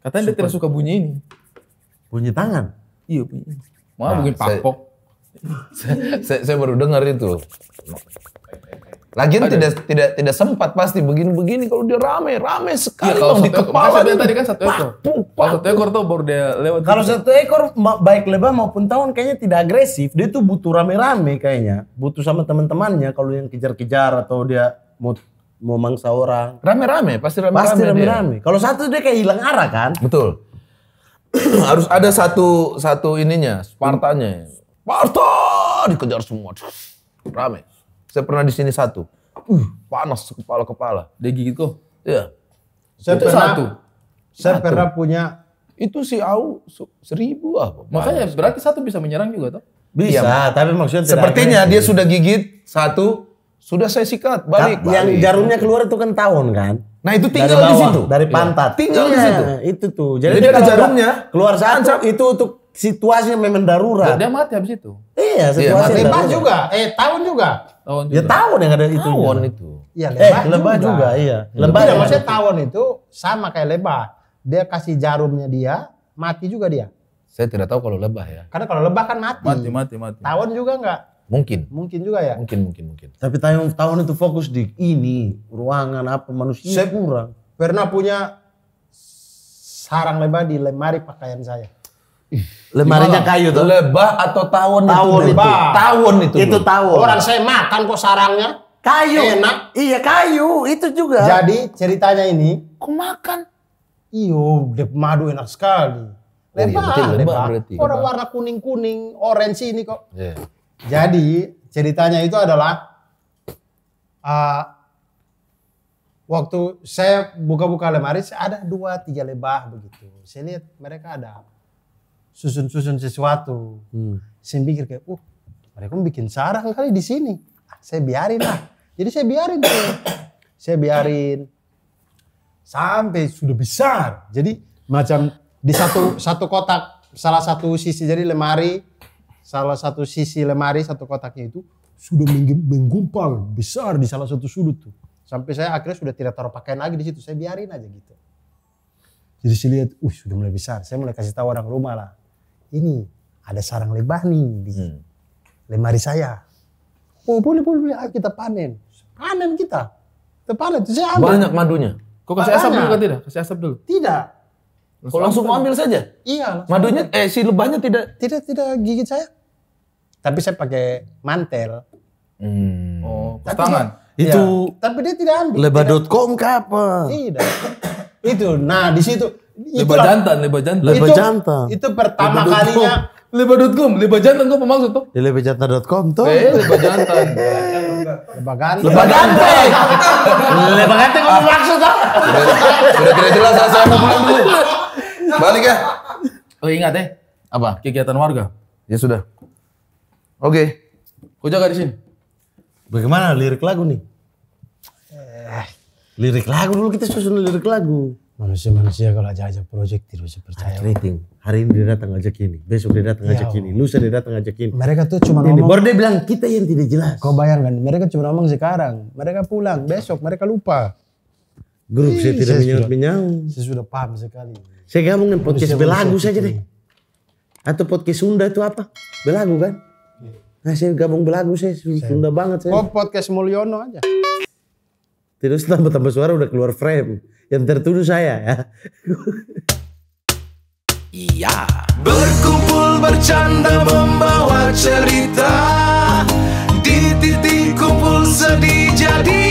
Katanya dia tidak suka bunyi ini. Bunyi tangan. Iya bunyi. Mau nah, bunyi pakpok. Saya, [LAUGHS] saya, saya baru dengar itu. Lagian Aduh. tidak tidak tidak sempat pasti begini-begini kalau dia rame rame iya, sekali ya, kalau di kepala dia tadi kan satu ekor. Papu, papu. satu ekor tuh baru dia lewat. Kalau satu ekor baik lebah maupun tahun kayaknya tidak agresif. Dia tuh butuh rame-rame kayaknya. Butuh sama teman-temannya kalau yang kejar-kejar atau dia mau mau mangsa orang. Rame-rame pasti rame-rame. Pasti rame-rame. Kalau satu dia kayak hilang arah kan? Betul. [CLEARS THROAT] Harus ada satu satu ininya, Spartanya. Sparta dikejar semua. Rame. Saya pernah di sini satu. Uh, panas kepala-kepala. Dia gigit kok. Iya. Saya itu pernah, satu. Saya satu. pernah punya itu si au seribu apa? Makanya panas. berarti satu bisa menyerang juga toh? Iya, bisa, ya, tapi maksudnya sepertinya dia sudah gigit satu, sudah saya sikat balik. Yang jarumnya keluar itu kan tahun kan? Nah itu tinggal dari bawah, di situ dari pantat. Iya. Tinggal iya, di situ. Itu tuh. Jadi, Jadi ada jarumnya. Keluar saat itu untuk situasinya memang darurat. Dia mati habis itu. Iya, iya situasi iya, lebah juga. Eh, tahun juga. Tahun ya, juga. Ya tahun yang ada itu. Tahun itu. Iya, eh, lebah, eh, lebah juga. juga. iya. Lebah. Tidak, ya, maksudnya tahun itu sama kayak lebah. Dia kasih jarumnya dia, mati juga dia. Saya tidak tahu kalau lebah ya. Karena kalau lebah kan mati. Mati, mati, mati. Tahun juga enggak? Mungkin. Mungkin juga ya? Mungkin, mungkin, mungkin. Tapi tahun, tahun itu fokus di ini, ruangan apa, manusia saya kurang. Pernah punya sarang lebah di lemari pakaian saya. Lemarinya kayu tuh. Lebah atau tawon, tawon itu. Lebah. Itu. Tawon itu. Itu tawon. Orang saya makan kok sarangnya. Kayu. Enak. Iya kayu itu juga. Jadi ceritanya ini. Kok makan? Iyo, madu enak sekali. Lebah, oh, iya, lebah. lebah. Orang warna kuning kuning, orange ini kok. Yeah. Jadi ceritanya itu adalah uh, waktu saya buka-buka lemari ada dua tiga lebah begitu. Saya lihat mereka ada susun-susun sesuatu. Hmm. Saya mikir kayak, uh, mereka bikin sarang kali di sini. Saya biarin lah. Jadi saya biarin tuh. saya biarin sampai sudah besar. Jadi macam di satu satu kotak salah satu sisi jadi lemari salah satu sisi lemari satu kotaknya itu sudah menggumpal besar di salah satu sudut tuh. Sampai saya akhirnya sudah tidak taruh pakaian lagi di situ. Saya biarin aja gitu. Jadi saya lihat, uh sudah mulai besar. Saya mulai kasih tahu orang rumah lah ini ada sarang lebah nih di hmm. lemari saya. Oh boleh boleh, boleh. kita panen. Panen kita. Kita panen. Saya ambil. Banyak madunya. Kok kasih Banyak. asap dulu kan tidak? Kasih asap dulu. Tidak. Kau langsung mau ambil saja? Iya. Madunya, eh si lebahnya tidak? Tidak, tidak gigit saya. Tapi saya pakai mantel. Hmm. Oh, tapi tangan. Dia, itu. Ya, tapi dia tidak ambil. Lebah.com kapan? Tidak. itu. Nah, di situ Lebah jantan, lebah jantan. Lebah jantan. Itu pertama lebe. kalinya Lebah.com, lebah jantan apa maksud tuh. Di ya, lebajantan.com tuh. Eh, lebah jantan. Lebah ganteng. Lebah ganteng. Lebah ganteng gua maksud tuh. Sudah tidak jelas saya mau pulang dulu. Balik ya. Oh ingat ya. Apa? Kegiatan warga. Ya sudah. Oke. Okay. Kau jaga di sini. Bagaimana lirik lagu nih? Eh. Lirik lagu dulu kita susun lirik lagu manusia-manusia kalau aja aja project tidak bisa percaya. Rating. Hari ini dia datang ajak ini, besok dia datang ajak ya. ini, lusa dia datang ajak ini. Mereka tuh cuma ngomong. Baru dia bilang kita yang tidak jelas. Kau bayangkan, mereka cuma ngomong sekarang, mereka pulang, besok mereka lupa. Grup saya tidak menyangkut Saya sudah paham sekali. Saya gabung dengan podcast belagu saja deh. Ya. Atau podcast Sunda itu apa? Belagu kan? Iya. Nah saya gabung belagu saya, saya Sunda banget saya. Oh podcast Mulyono aja. Terus tambah-tambah suara udah keluar frame. Yang tertuduh saya ya. Iya. Berkumpul bercanda membawa cerita. Di titik kumpul sedih jadi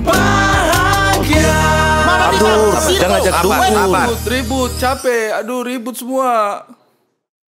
bahagia. Aduh, jangan ajak Ribut, ribut, capek. Aduh, ribut semua.